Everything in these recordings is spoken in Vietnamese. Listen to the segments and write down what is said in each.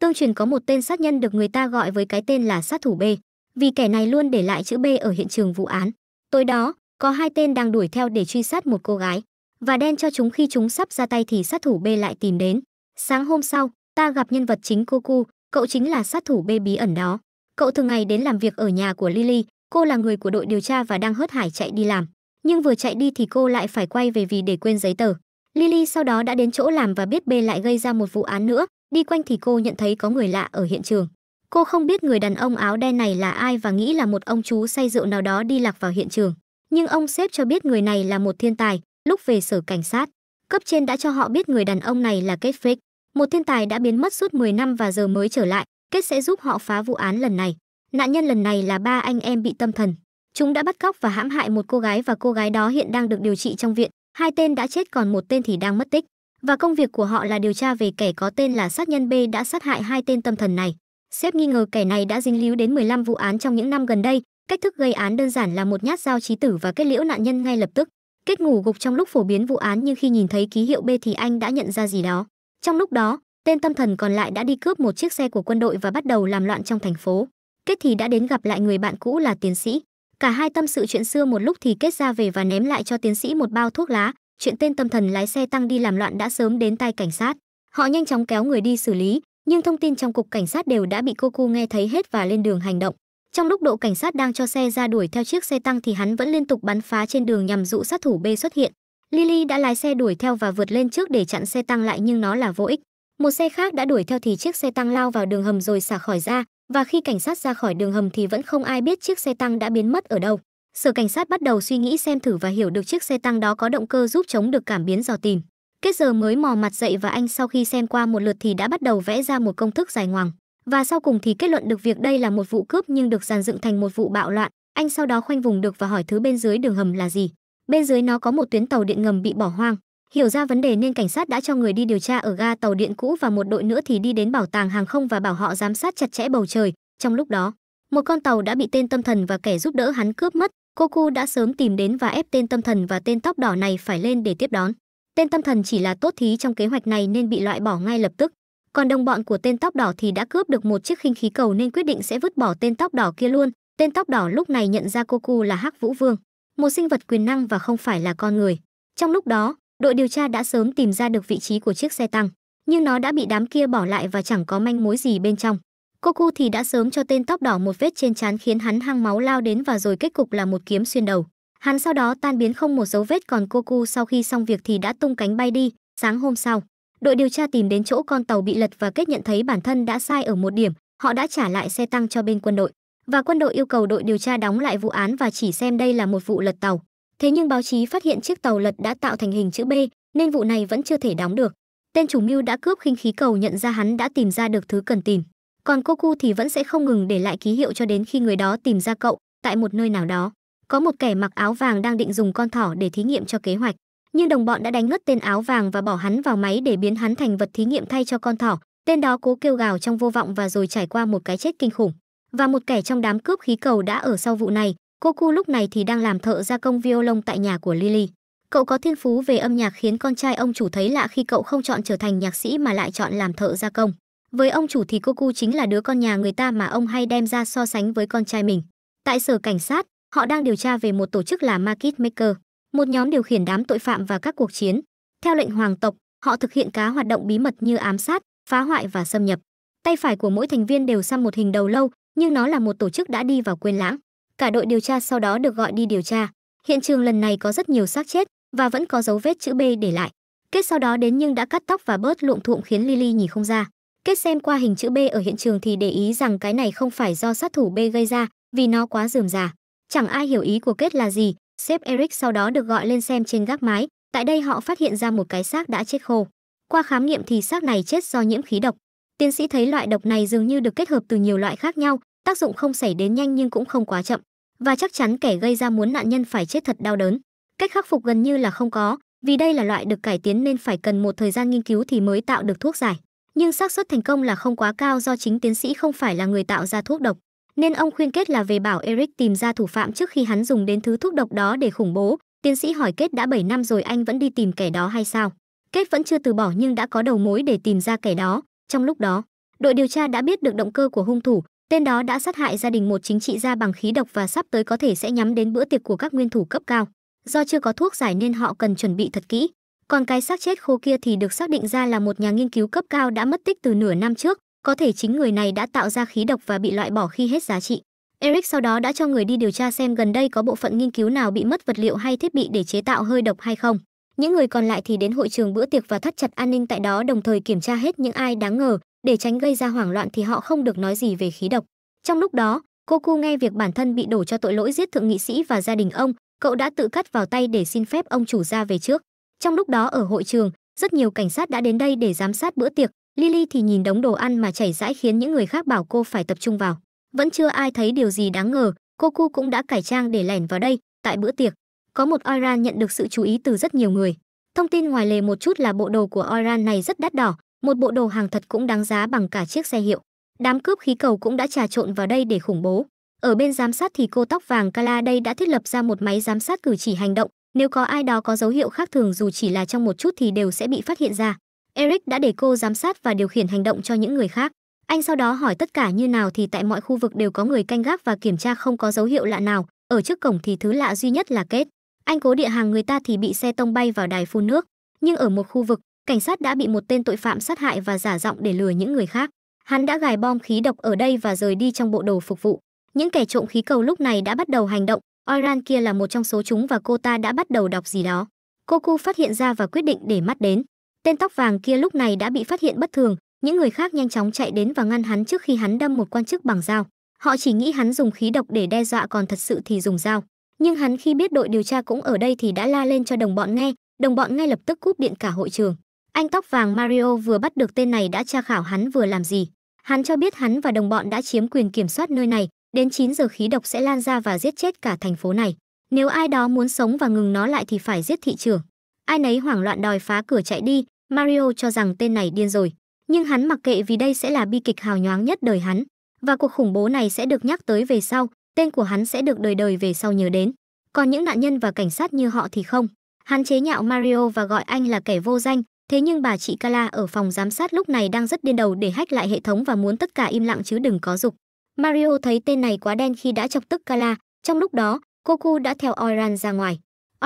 tương truyền có một tên sát nhân được người ta gọi với cái tên là sát thủ B, vì kẻ này luôn để lại chữ B ở hiện trường vụ án. Tối đó, có hai tên đang đuổi theo để truy sát một cô gái, và đen cho chúng khi chúng sắp ra tay thì sát thủ B lại tìm đến. Sáng hôm sau, ta gặp nhân vật chính cô Cu, cậu chính là sát thủ B bí ẩn đó. Cậu thường ngày đến làm việc ở nhà của Lily, cô là người của đội điều tra và đang hớt hải chạy đi làm. Nhưng vừa chạy đi thì cô lại phải quay về vì để quên giấy tờ. Lily sau đó đã đến chỗ làm và biết B lại gây ra một vụ án nữa, đi quanh thì cô nhận thấy có người lạ ở hiện trường cô không biết người đàn ông áo đen này là ai và nghĩ là một ông chú say rượu nào đó đi lạc vào hiện trường nhưng ông sếp cho biết người này là một thiên tài lúc về sở cảnh sát cấp trên đã cho họ biết người đàn ông này là kết fake một thiên tài đã biến mất suốt 10 năm và giờ mới trở lại kết sẽ giúp họ phá vụ án lần này nạn nhân lần này là ba anh em bị tâm thần chúng đã bắt cóc và hãm hại một cô gái và cô gái đó hiện đang được điều trị trong viện hai tên đã chết còn một tên thì đang mất tích và công việc của họ là điều tra về kẻ có tên là sát nhân B đã sát hại hai tên tâm thần này. Sếp nghi ngờ kẻ này đã dính líu đến 15 vụ án trong những năm gần đây. Cách thức gây án đơn giản là một nhát dao chí tử và kết liễu nạn nhân ngay lập tức. Kết ngủ gục trong lúc phổ biến vụ án nhưng khi nhìn thấy ký hiệu B thì anh đã nhận ra gì đó. Trong lúc đó, tên tâm thần còn lại đã đi cướp một chiếc xe của quân đội và bắt đầu làm loạn trong thành phố. Kết thì đã đến gặp lại người bạn cũ là tiến sĩ. Cả hai tâm sự chuyện xưa một lúc thì Kết ra về và ném lại cho tiến sĩ một bao thuốc lá, chuyện tên tâm thần lái xe tăng đi làm loạn đã sớm đến tai cảnh sát. Họ nhanh chóng kéo người đi xử lý, nhưng thông tin trong cục cảnh sát đều đã bị cô cu nghe thấy hết và lên đường hành động. Trong lúc độ cảnh sát đang cho xe ra đuổi theo chiếc xe tăng thì hắn vẫn liên tục bắn phá trên đường nhằm dụ sát thủ B xuất hiện. Lily đã lái xe đuổi theo và vượt lên trước để chặn xe tăng lại nhưng nó là vô ích. Một xe khác đã đuổi theo thì chiếc xe tăng lao vào đường hầm rồi xả khỏi ra, và khi cảnh sát ra khỏi đường hầm thì vẫn không ai biết chiếc xe tăng đã biến mất ở đâu. Sở cảnh sát bắt đầu suy nghĩ xem thử và hiểu được chiếc xe tăng đó có động cơ giúp chống được cảm biến dò tìm. Kết giờ mới mò mặt dậy và anh sau khi xem qua một lượt thì đã bắt đầu vẽ ra một công thức dài ngoằng. Và sau cùng thì kết luận được việc đây là một vụ cướp nhưng được dàn dựng thành một vụ bạo loạn. Anh sau đó khoanh vùng được và hỏi thứ bên dưới đường hầm là gì. Bên dưới nó có một tuyến tàu điện ngầm bị bỏ hoang. Hiểu ra vấn đề nên cảnh sát đã cho người đi điều tra ở ga tàu điện cũ và một đội nữa thì đi đến bảo tàng hàng không và bảo họ giám sát chặt chẽ bầu trời. Trong lúc đó, một con tàu đã bị tên tâm thần và kẻ giúp đỡ hắn cướp mất, Goku đã sớm tìm đến và ép tên tâm thần và tên tóc đỏ này phải lên để tiếp đón. Tên tâm thần chỉ là tốt thí trong kế hoạch này nên bị loại bỏ ngay lập tức. Còn đồng bọn của tên tóc đỏ thì đã cướp được một chiếc khinh khí cầu nên quyết định sẽ vứt bỏ tên tóc đỏ kia luôn. Tên tóc đỏ lúc này nhận ra Goku là Hắc Vũ Vương, một sinh vật quyền năng và không phải là con người. Trong lúc đó, đội điều tra đã sớm tìm ra được vị trí của chiếc xe tăng, nhưng nó đã bị đám kia bỏ lại và chẳng có manh mối gì bên trong. Cocu thì đã sớm cho tên tóc đỏ một vết trên trán khiến hắn hăng máu lao đến và rồi kết cục là một kiếm xuyên đầu. Hắn sau đó tan biến không một dấu vết còn Cocu sau khi xong việc thì đã tung cánh bay đi, sáng hôm sau. Đội điều tra tìm đến chỗ con tàu bị lật và kết nhận thấy bản thân đã sai ở một điểm, họ đã trả lại xe tăng cho bên quân đội. Và quân đội yêu cầu đội điều tra đóng lại vụ án và chỉ xem đây là một vụ lật tàu. Thế nhưng báo chí phát hiện chiếc tàu lật đã tạo thành hình chữ B, nên vụ này vẫn chưa thể đóng được. Tên chủ mưu đã cướp khinh khí cầu nhận ra hắn đã tìm ra được thứ cần tìm còn Koku thì vẫn sẽ không ngừng để lại ký hiệu cho đến khi người đó tìm ra cậu tại một nơi nào đó. Có một kẻ mặc áo vàng đang định dùng con thỏ để thí nghiệm cho kế hoạch, nhưng đồng bọn đã đánh ngất tên áo vàng và bỏ hắn vào máy để biến hắn thành vật thí nghiệm thay cho con thỏ. Tên đó cố kêu gào trong vô vọng và rồi trải qua một cái chết kinh khủng. Và một kẻ trong đám cướp khí cầu đã ở sau vụ này, Koku lúc này thì đang làm thợ gia công violon tại nhà của Lily. Cậu có thiên phú về âm nhạc khiến con trai ông chủ thấy lạ khi cậu không chọn trở thành nhạc sĩ mà lại chọn làm thợ gia công. Với ông chủ thì cô cu chính là đứa con nhà người ta mà ông hay đem ra so sánh với con trai mình. Tại sở cảnh sát, họ đang điều tra về một tổ chức là Market Maker, một nhóm điều khiển đám tội phạm và các cuộc chiến. Theo lệnh hoàng tộc, họ thực hiện cá hoạt động bí mật như ám sát, phá hoại và xâm nhập. Tay phải của mỗi thành viên đều xăm một hình đầu lâu, nhưng nó là một tổ chức đã đi vào quên lãng. Cả đội điều tra sau đó được gọi đi điều tra. Hiện trường lần này có rất nhiều xác chết và vẫn có dấu vết chữ B để lại. Kết sau đó đến nhưng đã cắt tóc và bớt luộm thuộm khiến Lily nhìn không ra. Kết xem qua hình chữ B ở hiện trường thì để ý rằng cái này không phải do sát thủ B gây ra, vì nó quá rườm rà. Chẳng ai hiểu ý của kết là gì, sếp Eric sau đó được gọi lên xem trên gác mái, tại đây họ phát hiện ra một cái xác đã chết khô. Qua khám nghiệm thì xác này chết do nhiễm khí độc. Tiến sĩ thấy loại độc này dường như được kết hợp từ nhiều loại khác nhau, tác dụng không xảy đến nhanh nhưng cũng không quá chậm, và chắc chắn kẻ gây ra muốn nạn nhân phải chết thật đau đớn. Cách khắc phục gần như là không có, vì đây là loại được cải tiến nên phải cần một thời gian nghiên cứu thì mới tạo được thuốc giải nhưng xác suất thành công là không quá cao do chính tiến sĩ không phải là người tạo ra thuốc độc, nên ông khuyên kết là về bảo Eric tìm ra thủ phạm trước khi hắn dùng đến thứ thuốc độc đó để khủng bố. Tiến sĩ hỏi kết đã 7 năm rồi anh vẫn đi tìm kẻ đó hay sao? Kết vẫn chưa từ bỏ nhưng đã có đầu mối để tìm ra kẻ đó. Trong lúc đó, đội điều tra đã biết được động cơ của hung thủ, tên đó đã sát hại gia đình một chính trị gia bằng khí độc và sắp tới có thể sẽ nhắm đến bữa tiệc của các nguyên thủ cấp cao. Do chưa có thuốc giải nên họ cần chuẩn bị thật kỹ, còn cái xác chết khô kia thì được xác định ra là một nhà nghiên cứu cấp cao đã mất tích từ nửa năm trước, có thể chính người này đã tạo ra khí độc và bị loại bỏ khi hết giá trị. Eric sau đó đã cho người đi điều tra xem gần đây có bộ phận nghiên cứu nào bị mất vật liệu hay thiết bị để chế tạo hơi độc hay không. Những người còn lại thì đến hội trường bữa tiệc và thắt chặt an ninh tại đó đồng thời kiểm tra hết những ai đáng ngờ, để tránh gây ra hoảng loạn thì họ không được nói gì về khí độc. Trong lúc đó, cô cu nghe việc bản thân bị đổ cho tội lỗi giết thượng nghị sĩ và gia đình ông, cậu đã tự cắt vào tay để xin phép ông chủ ra về trước. Trong lúc đó ở hội trường, rất nhiều cảnh sát đã đến đây để giám sát bữa tiệc, Lily thì nhìn đống đồ ăn mà chảy rãi khiến những người khác bảo cô phải tập trung vào. Vẫn chưa ai thấy điều gì đáng ngờ, cô cu cũng đã cải trang để lẻn vào đây, tại bữa tiệc. Có một Oran nhận được sự chú ý từ rất nhiều người. Thông tin ngoài lề một chút là bộ đồ của Oran này rất đắt đỏ, một bộ đồ hàng thật cũng đáng giá bằng cả chiếc xe hiệu. Đám cướp khí cầu cũng đã trà trộn vào đây để khủng bố. Ở bên giám sát thì cô tóc vàng Kala đây đã thiết lập ra một máy giám sát cử chỉ hành động, nếu có ai đó có dấu hiệu khác thường dù chỉ là trong một chút thì đều sẽ bị phát hiện ra. Eric đã để cô giám sát và điều khiển hành động cho những người khác. Anh sau đó hỏi tất cả như nào thì tại mọi khu vực đều có người canh gác và kiểm tra không có dấu hiệu lạ nào, ở trước cổng thì thứ lạ duy nhất là kết. Anh cố địa hàng người ta thì bị xe tông bay vào đài phun nước, nhưng ở một khu vực, cảnh sát đã bị một tên tội phạm sát hại và giả giọng để lừa những người khác. Hắn đã gài bom khí độc ở đây và rời đi trong bộ đồ phục vụ. Những kẻ trộm khí cầu lúc này đã bắt đầu hành động, Oiran kia là một trong số chúng và cô ta đã bắt đầu đọc gì đó. Cô cu phát hiện ra và quyết định để mắt đến. Tên tóc vàng kia lúc này đã bị phát hiện bất thường, những người khác nhanh chóng chạy đến và ngăn hắn trước khi hắn đâm một quan chức bằng dao. Họ chỉ nghĩ hắn dùng khí độc để đe dọa còn thật sự thì dùng dao. Nhưng hắn khi biết đội điều tra cũng ở đây thì đã la lên cho đồng bọn nghe, đồng bọn ngay lập tức cúp điện cả hội trường. Anh tóc vàng Mario vừa bắt được tên này đã tra khảo hắn vừa làm gì. Hắn cho biết hắn và đồng bọn đã chiếm quyền kiểm soát nơi này, đến 9 giờ khí độc sẽ lan ra và giết chết cả thành phố này. Nếu ai đó muốn sống và ngừng nó lại thì phải giết thị trưởng. Ai nấy hoảng loạn đòi phá cửa chạy đi, Mario cho rằng tên này điên rồi. Nhưng hắn mặc kệ vì đây sẽ là bi kịch hào nhoáng nhất đời hắn. Và cuộc khủng bố này sẽ được nhắc tới về sau, tên của hắn sẽ được đời đời về sau nhớ đến. Còn những nạn nhân và cảnh sát như họ thì không. Hắn chế nhạo Mario và gọi anh là kẻ vô danh, thế nhưng bà chị Kala ở phòng giám sát lúc này đang rất điên đầu để hách lại hệ thống và muốn tất cả im lặng chứ đừng có dục. Mario thấy tên này quá đen khi đã chọc tức Kala, trong lúc đó, Goku đã theo Oran ra ngoài.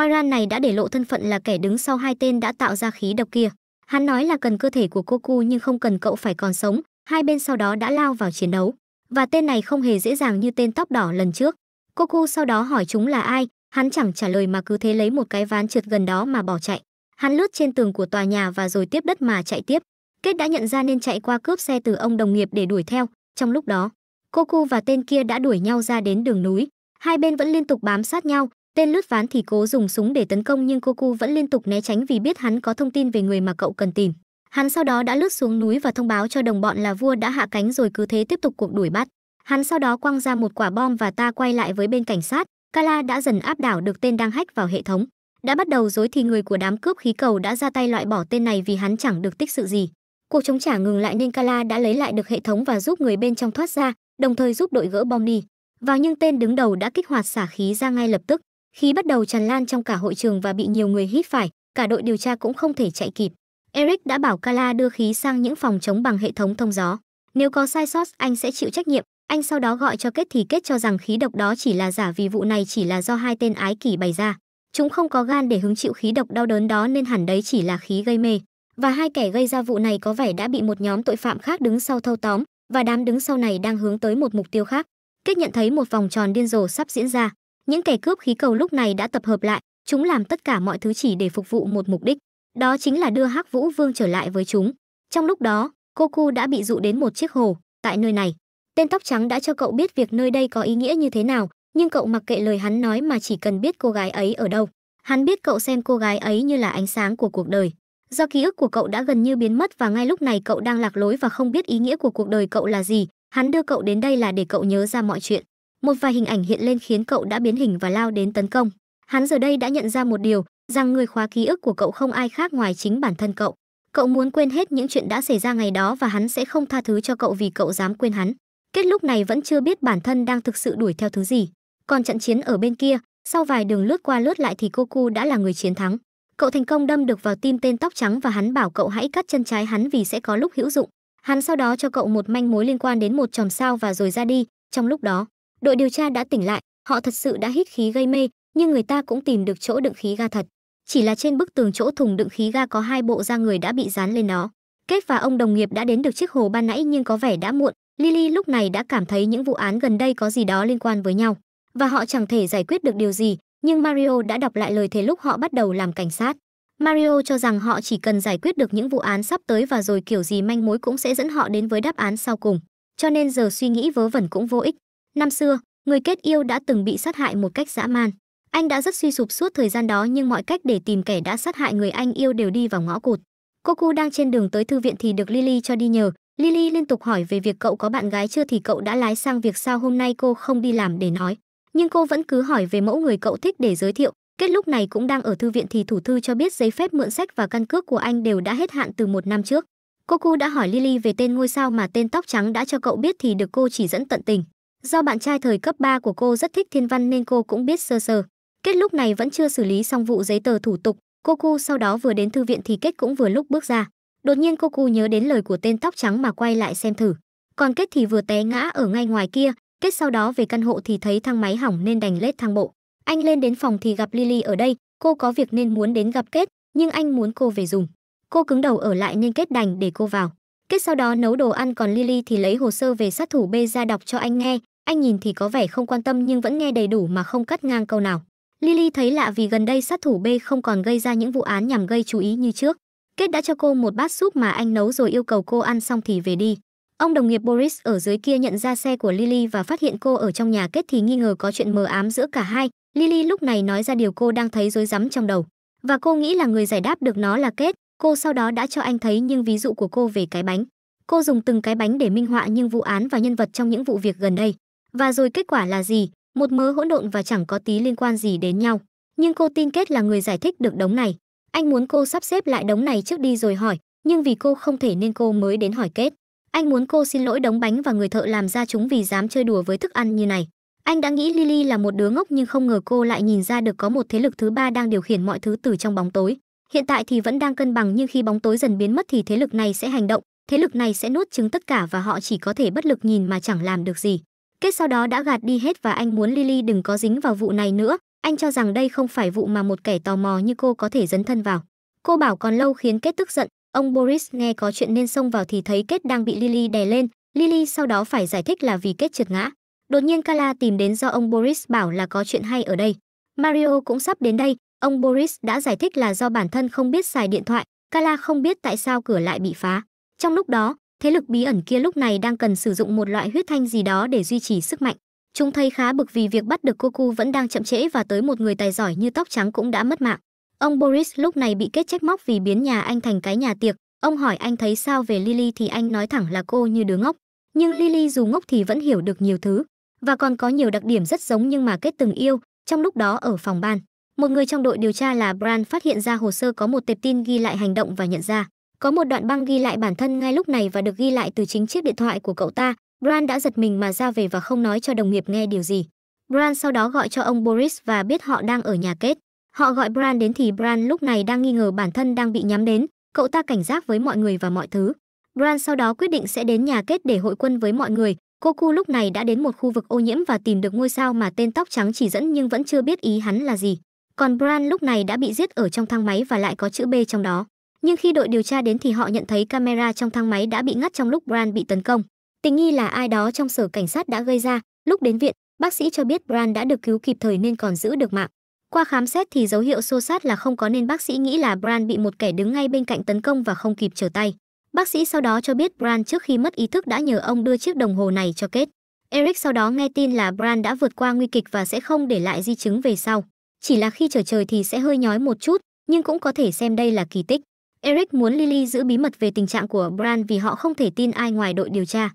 Oran này đã để lộ thân phận là kẻ đứng sau hai tên đã tạo ra khí độc kia. Hắn nói là cần cơ thể của Goku nhưng không cần cậu phải còn sống, hai bên sau đó đã lao vào chiến đấu. Và tên này không hề dễ dàng như tên tóc đỏ lần trước. Goku sau đó hỏi chúng là ai, hắn chẳng trả lời mà cứ thế lấy một cái ván trượt gần đó mà bỏ chạy. Hắn lướt trên tường của tòa nhà và rồi tiếp đất mà chạy tiếp. Kết đã nhận ra nên chạy qua cướp xe từ ông đồng nghiệp để đuổi theo. Trong lúc đó, Coco và tên kia đã đuổi nhau ra đến đường núi. Hai bên vẫn liên tục bám sát nhau, tên lướt ván thì cố dùng súng để tấn công nhưng Coco vẫn liên tục né tránh vì biết hắn có thông tin về người mà cậu cần tìm. Hắn sau đó đã lướt xuống núi và thông báo cho đồng bọn là vua đã hạ cánh rồi cứ thế tiếp tục cuộc đuổi bắt. Hắn sau đó quăng ra một quả bom và ta quay lại với bên cảnh sát. Kala đã dần áp đảo được tên đang hách vào hệ thống. Đã bắt đầu dối thì người của đám cướp khí cầu đã ra tay loại bỏ tên này vì hắn chẳng được tích sự gì. Cuộc chống trả ngừng lại nên Kala đã lấy lại được hệ thống và giúp người bên trong thoát ra, đồng thời giúp đội gỡ bom ni. Vào nhưng tên đứng đầu đã kích hoạt xả khí ra ngay lập tức, khí bắt đầu tràn lan trong cả hội trường và bị nhiều người hít phải, cả đội điều tra cũng không thể chạy kịp. Eric đã bảo Kala đưa khí sang những phòng chống bằng hệ thống thông gió. Nếu có sai sót, anh sẽ chịu trách nhiệm. Anh sau đó gọi cho kết thì kết cho rằng khí độc đó chỉ là giả vì vụ này chỉ là do hai tên ái kỷ bày ra. Chúng không có gan để hứng chịu khí độc đau đớn đó nên hẳn đấy chỉ là khí gây mê. Và hai kẻ gây ra vụ này có vẻ đã bị một nhóm tội phạm khác đứng sau thâu tóm, và đám đứng sau này đang hướng tới một mục tiêu khác. Kết nhận thấy một vòng tròn điên rồ sắp diễn ra, những kẻ cướp khí cầu lúc này đã tập hợp lại, chúng làm tất cả mọi thứ chỉ để phục vụ một mục đích, đó chính là đưa Hắc Vũ Vương trở lại với chúng. Trong lúc đó, Goku đã bị dụ đến một chiếc hồ, tại nơi này, tên tóc trắng đã cho cậu biết việc nơi đây có ý nghĩa như thế nào, nhưng cậu mặc kệ lời hắn nói mà chỉ cần biết cô gái ấy ở đâu. Hắn biết cậu xem cô gái ấy như là ánh sáng của cuộc đời, do ký ức của cậu đã gần như biến mất và ngay lúc này cậu đang lạc lối và không biết ý nghĩa của cuộc đời cậu là gì hắn đưa cậu đến đây là để cậu nhớ ra mọi chuyện một vài hình ảnh hiện lên khiến cậu đã biến hình và lao đến tấn công hắn giờ đây đã nhận ra một điều rằng người khóa ký ức của cậu không ai khác ngoài chính bản thân cậu cậu muốn quên hết những chuyện đã xảy ra ngày đó và hắn sẽ không tha thứ cho cậu vì cậu dám quên hắn kết lúc này vẫn chưa biết bản thân đang thực sự đuổi theo thứ gì còn trận chiến ở bên kia sau vài đường lướt qua lướt lại thì cô cu đã là người chiến thắng Cậu thành công đâm được vào tim tên tóc trắng và hắn bảo cậu hãy cắt chân trái hắn vì sẽ có lúc hữu dụng. Hắn sau đó cho cậu một manh mối liên quan đến một chòm sao và rồi ra đi. Trong lúc đó, đội điều tra đã tỉnh lại, họ thật sự đã hít khí gây mê, nhưng người ta cũng tìm được chỗ đựng khí ga thật. Chỉ là trên bức tường chỗ thùng đựng khí ga có hai bộ da người đã bị dán lên nó. Kết và ông đồng nghiệp đã đến được chiếc hồ ban nãy nhưng có vẻ đã muộn, Lily lúc này đã cảm thấy những vụ án gần đây có gì đó liên quan với nhau, và họ chẳng thể giải quyết được điều gì, nhưng Mario đã đọc lại lời thề lúc họ bắt đầu làm cảnh sát. Mario cho rằng họ chỉ cần giải quyết được những vụ án sắp tới và rồi kiểu gì manh mối cũng sẽ dẫn họ đến với đáp án sau cùng. Cho nên giờ suy nghĩ vớ vẩn cũng vô ích. Năm xưa, người kết yêu đã từng bị sát hại một cách dã man. Anh đã rất suy sụp suốt thời gian đó nhưng mọi cách để tìm kẻ đã sát hại người anh yêu đều đi vào ngõ cụt. Cô đang trên đường tới thư viện thì được Lily cho đi nhờ. Lily liên tục hỏi về việc cậu có bạn gái chưa thì cậu đã lái sang việc sao hôm nay cô không đi làm để nói nhưng cô vẫn cứ hỏi về mẫu người cậu thích để giới thiệu. Kết lúc này cũng đang ở thư viện thì thủ thư cho biết giấy phép mượn sách và căn cước của anh đều đã hết hạn từ một năm trước. Cô Cu đã hỏi Lily về tên ngôi sao mà tên tóc trắng đã cho cậu biết thì được cô chỉ dẫn tận tình. Do bạn trai thời cấp 3 của cô rất thích thiên văn nên cô cũng biết sơ sơ. Kết lúc này vẫn chưa xử lý xong vụ giấy tờ thủ tục, cô Cu sau đó vừa đến thư viện thì Kết cũng vừa lúc bước ra. Đột nhiên cô Cu nhớ đến lời của tên tóc trắng mà quay lại xem thử. Còn Kết thì vừa té ngã ở ngay ngoài kia, Kết sau đó về căn hộ thì thấy thang máy hỏng nên đành lết thang bộ. Anh lên đến phòng thì gặp Lily ở đây, cô có việc nên muốn đến gặp Kết, nhưng anh muốn cô về dùng. Cô cứng đầu ở lại nên Kết đành để cô vào. Kết sau đó nấu đồ ăn còn Lily thì lấy hồ sơ về sát thủ B ra đọc cho anh nghe. Anh nhìn thì có vẻ không quan tâm nhưng vẫn nghe đầy đủ mà không cắt ngang câu nào. Lily thấy lạ vì gần đây sát thủ B không còn gây ra những vụ án nhằm gây chú ý như trước. Kết đã cho cô một bát súp mà anh nấu rồi yêu cầu cô ăn xong thì về đi. Ông đồng nghiệp Boris ở dưới kia nhận ra xe của Lily và phát hiện cô ở trong nhà kết thì nghi ngờ có chuyện mờ ám giữa cả hai. Lily lúc này nói ra điều cô đang thấy rối rắm trong đầu. Và cô nghĩ là người giải đáp được nó là kết. Cô sau đó đã cho anh thấy những ví dụ của cô về cái bánh. Cô dùng từng cái bánh để minh họa những vụ án và nhân vật trong những vụ việc gần đây. Và rồi kết quả là gì? Một mớ hỗn độn và chẳng có tí liên quan gì đến nhau. Nhưng cô tin kết là người giải thích được đống này. Anh muốn cô sắp xếp lại đống này trước đi rồi hỏi, nhưng vì cô không thể nên cô mới đến hỏi kết. Anh muốn cô xin lỗi đống bánh và người thợ làm ra chúng vì dám chơi đùa với thức ăn như này. Anh đã nghĩ Lily là một đứa ngốc nhưng không ngờ cô lại nhìn ra được có một thế lực thứ ba đang điều khiển mọi thứ từ trong bóng tối. Hiện tại thì vẫn đang cân bằng nhưng khi bóng tối dần biến mất thì thế lực này sẽ hành động, thế lực này sẽ nuốt chứng tất cả và họ chỉ có thể bất lực nhìn mà chẳng làm được gì. Kết sau đó đã gạt đi hết và anh muốn Lily đừng có dính vào vụ này nữa, anh cho rằng đây không phải vụ mà một kẻ tò mò như cô có thể dấn thân vào. Cô bảo còn lâu khiến kết tức giận, Ông Boris nghe có chuyện nên xông vào thì thấy Kết đang bị Lily đè lên, Lily sau đó phải giải thích là vì Kết trượt ngã. Đột nhiên Kala tìm đến do ông Boris bảo là có chuyện hay ở đây. Mario cũng sắp đến đây, ông Boris đã giải thích là do bản thân không biết xài điện thoại, Kala không biết tại sao cửa lại bị phá. Trong lúc đó, thế lực bí ẩn kia lúc này đang cần sử dụng một loại huyết thanh gì đó để duy trì sức mạnh. Chúng thấy khá bực vì việc bắt được Goku vẫn đang chậm trễ và tới một người tài giỏi như tóc trắng cũng đã mất mạng. Ông Boris lúc này bị kết trách móc vì biến nhà anh thành cái nhà tiệc. Ông hỏi anh thấy sao về Lily thì anh nói thẳng là cô như đứa ngốc. Nhưng Lily dù ngốc thì vẫn hiểu được nhiều thứ. Và còn có nhiều đặc điểm rất giống nhưng mà kết từng yêu. Trong lúc đó ở phòng ban, một người trong đội điều tra là Bran phát hiện ra hồ sơ có một tệp tin ghi lại hành động và nhận ra. Có một đoạn băng ghi lại bản thân ngay lúc này và được ghi lại từ chính chiếc điện thoại của cậu ta. Bran đã giật mình mà ra về và không nói cho đồng nghiệp nghe điều gì. Bran sau đó gọi cho ông Boris và biết họ đang ở nhà kết. Họ gọi Bran đến thì Bran lúc này đang nghi ngờ bản thân đang bị nhắm đến, cậu ta cảnh giác với mọi người và mọi thứ. Bran sau đó quyết định sẽ đến nhà kết để hội quân với mọi người. Goku lúc này đã đến một khu vực ô nhiễm và tìm được ngôi sao mà tên tóc trắng chỉ dẫn nhưng vẫn chưa biết ý hắn là gì. Còn Bran lúc này đã bị giết ở trong thang máy và lại có chữ B trong đó. Nhưng khi đội điều tra đến thì họ nhận thấy camera trong thang máy đã bị ngắt trong lúc Bran bị tấn công. Tình nghi là ai đó trong sở cảnh sát đã gây ra, lúc đến viện, bác sĩ cho biết Bran đã được cứu kịp thời nên còn giữ được mạng. Qua khám xét thì dấu hiệu xô sát là không có nên bác sĩ nghĩ là Bran bị một kẻ đứng ngay bên cạnh tấn công và không kịp trở tay. Bác sĩ sau đó cho biết Bran trước khi mất ý thức đã nhờ ông đưa chiếc đồng hồ này cho Kết. Eric sau đó nghe tin là Bran đã vượt qua nguy kịch và sẽ không để lại di chứng về sau. Chỉ là khi trở trời thì sẽ hơi nhói một chút, nhưng cũng có thể xem đây là kỳ tích. Eric muốn Lily giữ bí mật về tình trạng của Bran vì họ không thể tin ai ngoài đội điều tra.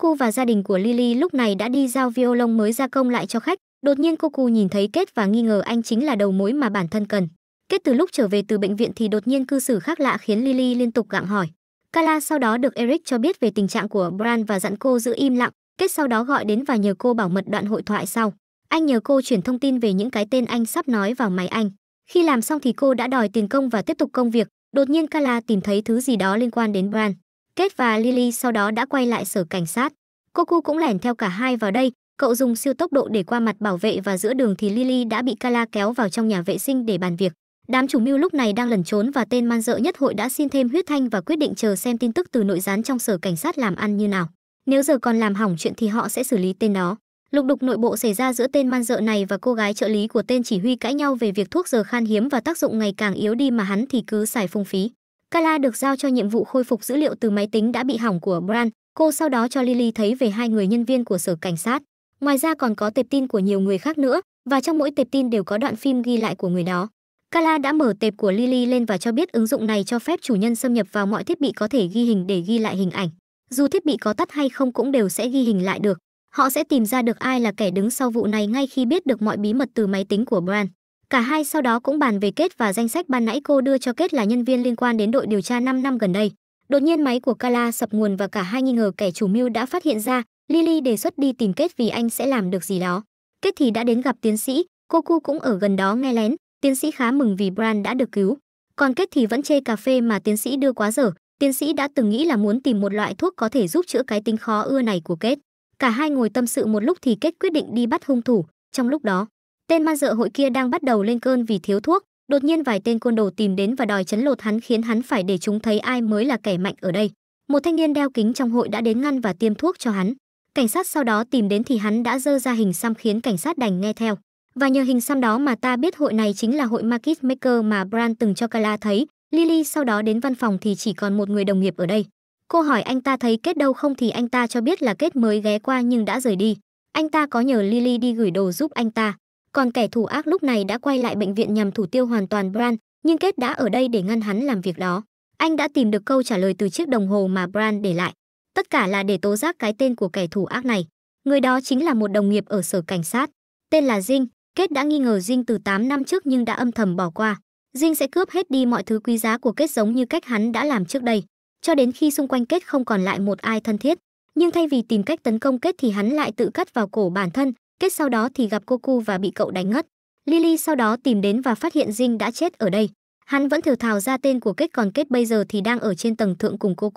Cô và gia đình của Lily lúc này đã đi giao violon mới gia công lại cho khách, Đột nhiên cô Cù nhìn thấy Kết và nghi ngờ anh chính là đầu mối mà bản thân cần. Kết từ lúc trở về từ bệnh viện thì đột nhiên cư xử khác lạ khiến Lily liên tục gặng hỏi. Kala sau đó được Eric cho biết về tình trạng của Bran và dặn cô giữ im lặng. Kết sau đó gọi đến và nhờ cô bảo mật đoạn hội thoại sau. Anh nhờ cô chuyển thông tin về những cái tên anh sắp nói vào máy anh. Khi làm xong thì cô đã đòi tiền công và tiếp tục công việc. Đột nhiên Kala tìm thấy thứ gì đó liên quan đến Bran. Kết và Lily sau đó đã quay lại sở cảnh sát. Cô cu cũng lẻn theo cả hai vào đây, Cậu dùng siêu tốc độ để qua mặt bảo vệ và giữa đường thì Lily đã bị Kala kéo vào trong nhà vệ sinh để bàn việc. Đám chủ mưu lúc này đang lẩn trốn và tên man dợ nhất hội đã xin thêm huyết thanh và quyết định chờ xem tin tức từ nội gián trong sở cảnh sát làm ăn như nào. Nếu giờ còn làm hỏng chuyện thì họ sẽ xử lý tên đó. Lục đục nội bộ xảy ra giữa tên man dợ này và cô gái trợ lý của tên chỉ huy cãi nhau về việc thuốc giờ khan hiếm và tác dụng ngày càng yếu đi mà hắn thì cứ xài phung phí. Kala được giao cho nhiệm vụ khôi phục dữ liệu từ máy tính đã bị hỏng của Bran. Cô sau đó cho Lily thấy về hai người nhân viên của sở cảnh sát. Ngoài ra còn có tệp tin của nhiều người khác nữa, và trong mỗi tệp tin đều có đoạn phim ghi lại của người đó. Kala đã mở tệp của Lily lên và cho biết ứng dụng này cho phép chủ nhân xâm nhập vào mọi thiết bị có thể ghi hình để ghi lại hình ảnh. Dù thiết bị có tắt hay không cũng đều sẽ ghi hình lại được. Họ sẽ tìm ra được ai là kẻ đứng sau vụ này ngay khi biết được mọi bí mật từ máy tính của Bran. Cả hai sau đó cũng bàn về Kết và danh sách ban nãy cô đưa cho Kết là nhân viên liên quan đến đội điều tra 5 năm gần đây. Đột nhiên máy của Kala sập nguồn và cả hai nghi ngờ kẻ chủ mưu đã phát hiện ra, Lily đề xuất đi tìm Kết vì anh sẽ làm được gì đó. Kết thì đã đến gặp tiến sĩ, cô cu cũng ở gần đó nghe lén, tiến sĩ khá mừng vì Bran đã được cứu. Còn Kết thì vẫn chê cà phê mà tiến sĩ đưa quá dở, tiến sĩ đã từng nghĩ là muốn tìm một loại thuốc có thể giúp chữa cái tính khó ưa này của Kết. Cả hai ngồi tâm sự một lúc thì Kết quyết định đi bắt hung thủ, trong lúc đó, tên man dợ hội kia đang bắt đầu lên cơn vì thiếu thuốc, đột nhiên vài tên côn đồ tìm đến và đòi chấn lột hắn khiến hắn phải để chúng thấy ai mới là kẻ mạnh ở đây. Một thanh niên đeo kính trong hội đã đến ngăn và tiêm thuốc cho hắn. Cảnh sát sau đó tìm đến thì hắn đã dơ ra hình xăm khiến cảnh sát đành nghe theo. Và nhờ hình xăm đó mà ta biết hội này chính là hội Market Maker mà Bran từng cho Kala thấy. Lily sau đó đến văn phòng thì chỉ còn một người đồng nghiệp ở đây. Cô hỏi anh ta thấy kết đâu không thì anh ta cho biết là kết mới ghé qua nhưng đã rời đi. Anh ta có nhờ Lily đi gửi đồ giúp anh ta. Còn kẻ thủ ác lúc này đã quay lại bệnh viện nhằm thủ tiêu hoàn toàn Bran, nhưng kết đã ở đây để ngăn hắn làm việc đó. Anh đã tìm được câu trả lời từ chiếc đồng hồ mà Bran để lại. Tất cả là để tố giác cái tên của kẻ thủ ác này. Người đó chính là một đồng nghiệp ở sở cảnh sát. Tên là Dinh, Kết đã nghi ngờ Dinh từ 8 năm trước nhưng đã âm thầm bỏ qua. Dinh sẽ cướp hết đi mọi thứ quý giá của Kết giống như cách hắn đã làm trước đây. Cho đến khi xung quanh Kết không còn lại một ai thân thiết. Nhưng thay vì tìm cách tấn công Kết thì hắn lại tự cắt vào cổ bản thân. Kết sau đó thì gặp cô và bị cậu đánh ngất. Lily sau đó tìm đến và phát hiện Dinh đã chết ở đây. Hắn vẫn thều thào ra tên của Kết còn Kết bây giờ thì đang ở trên tầng thượng cùng cô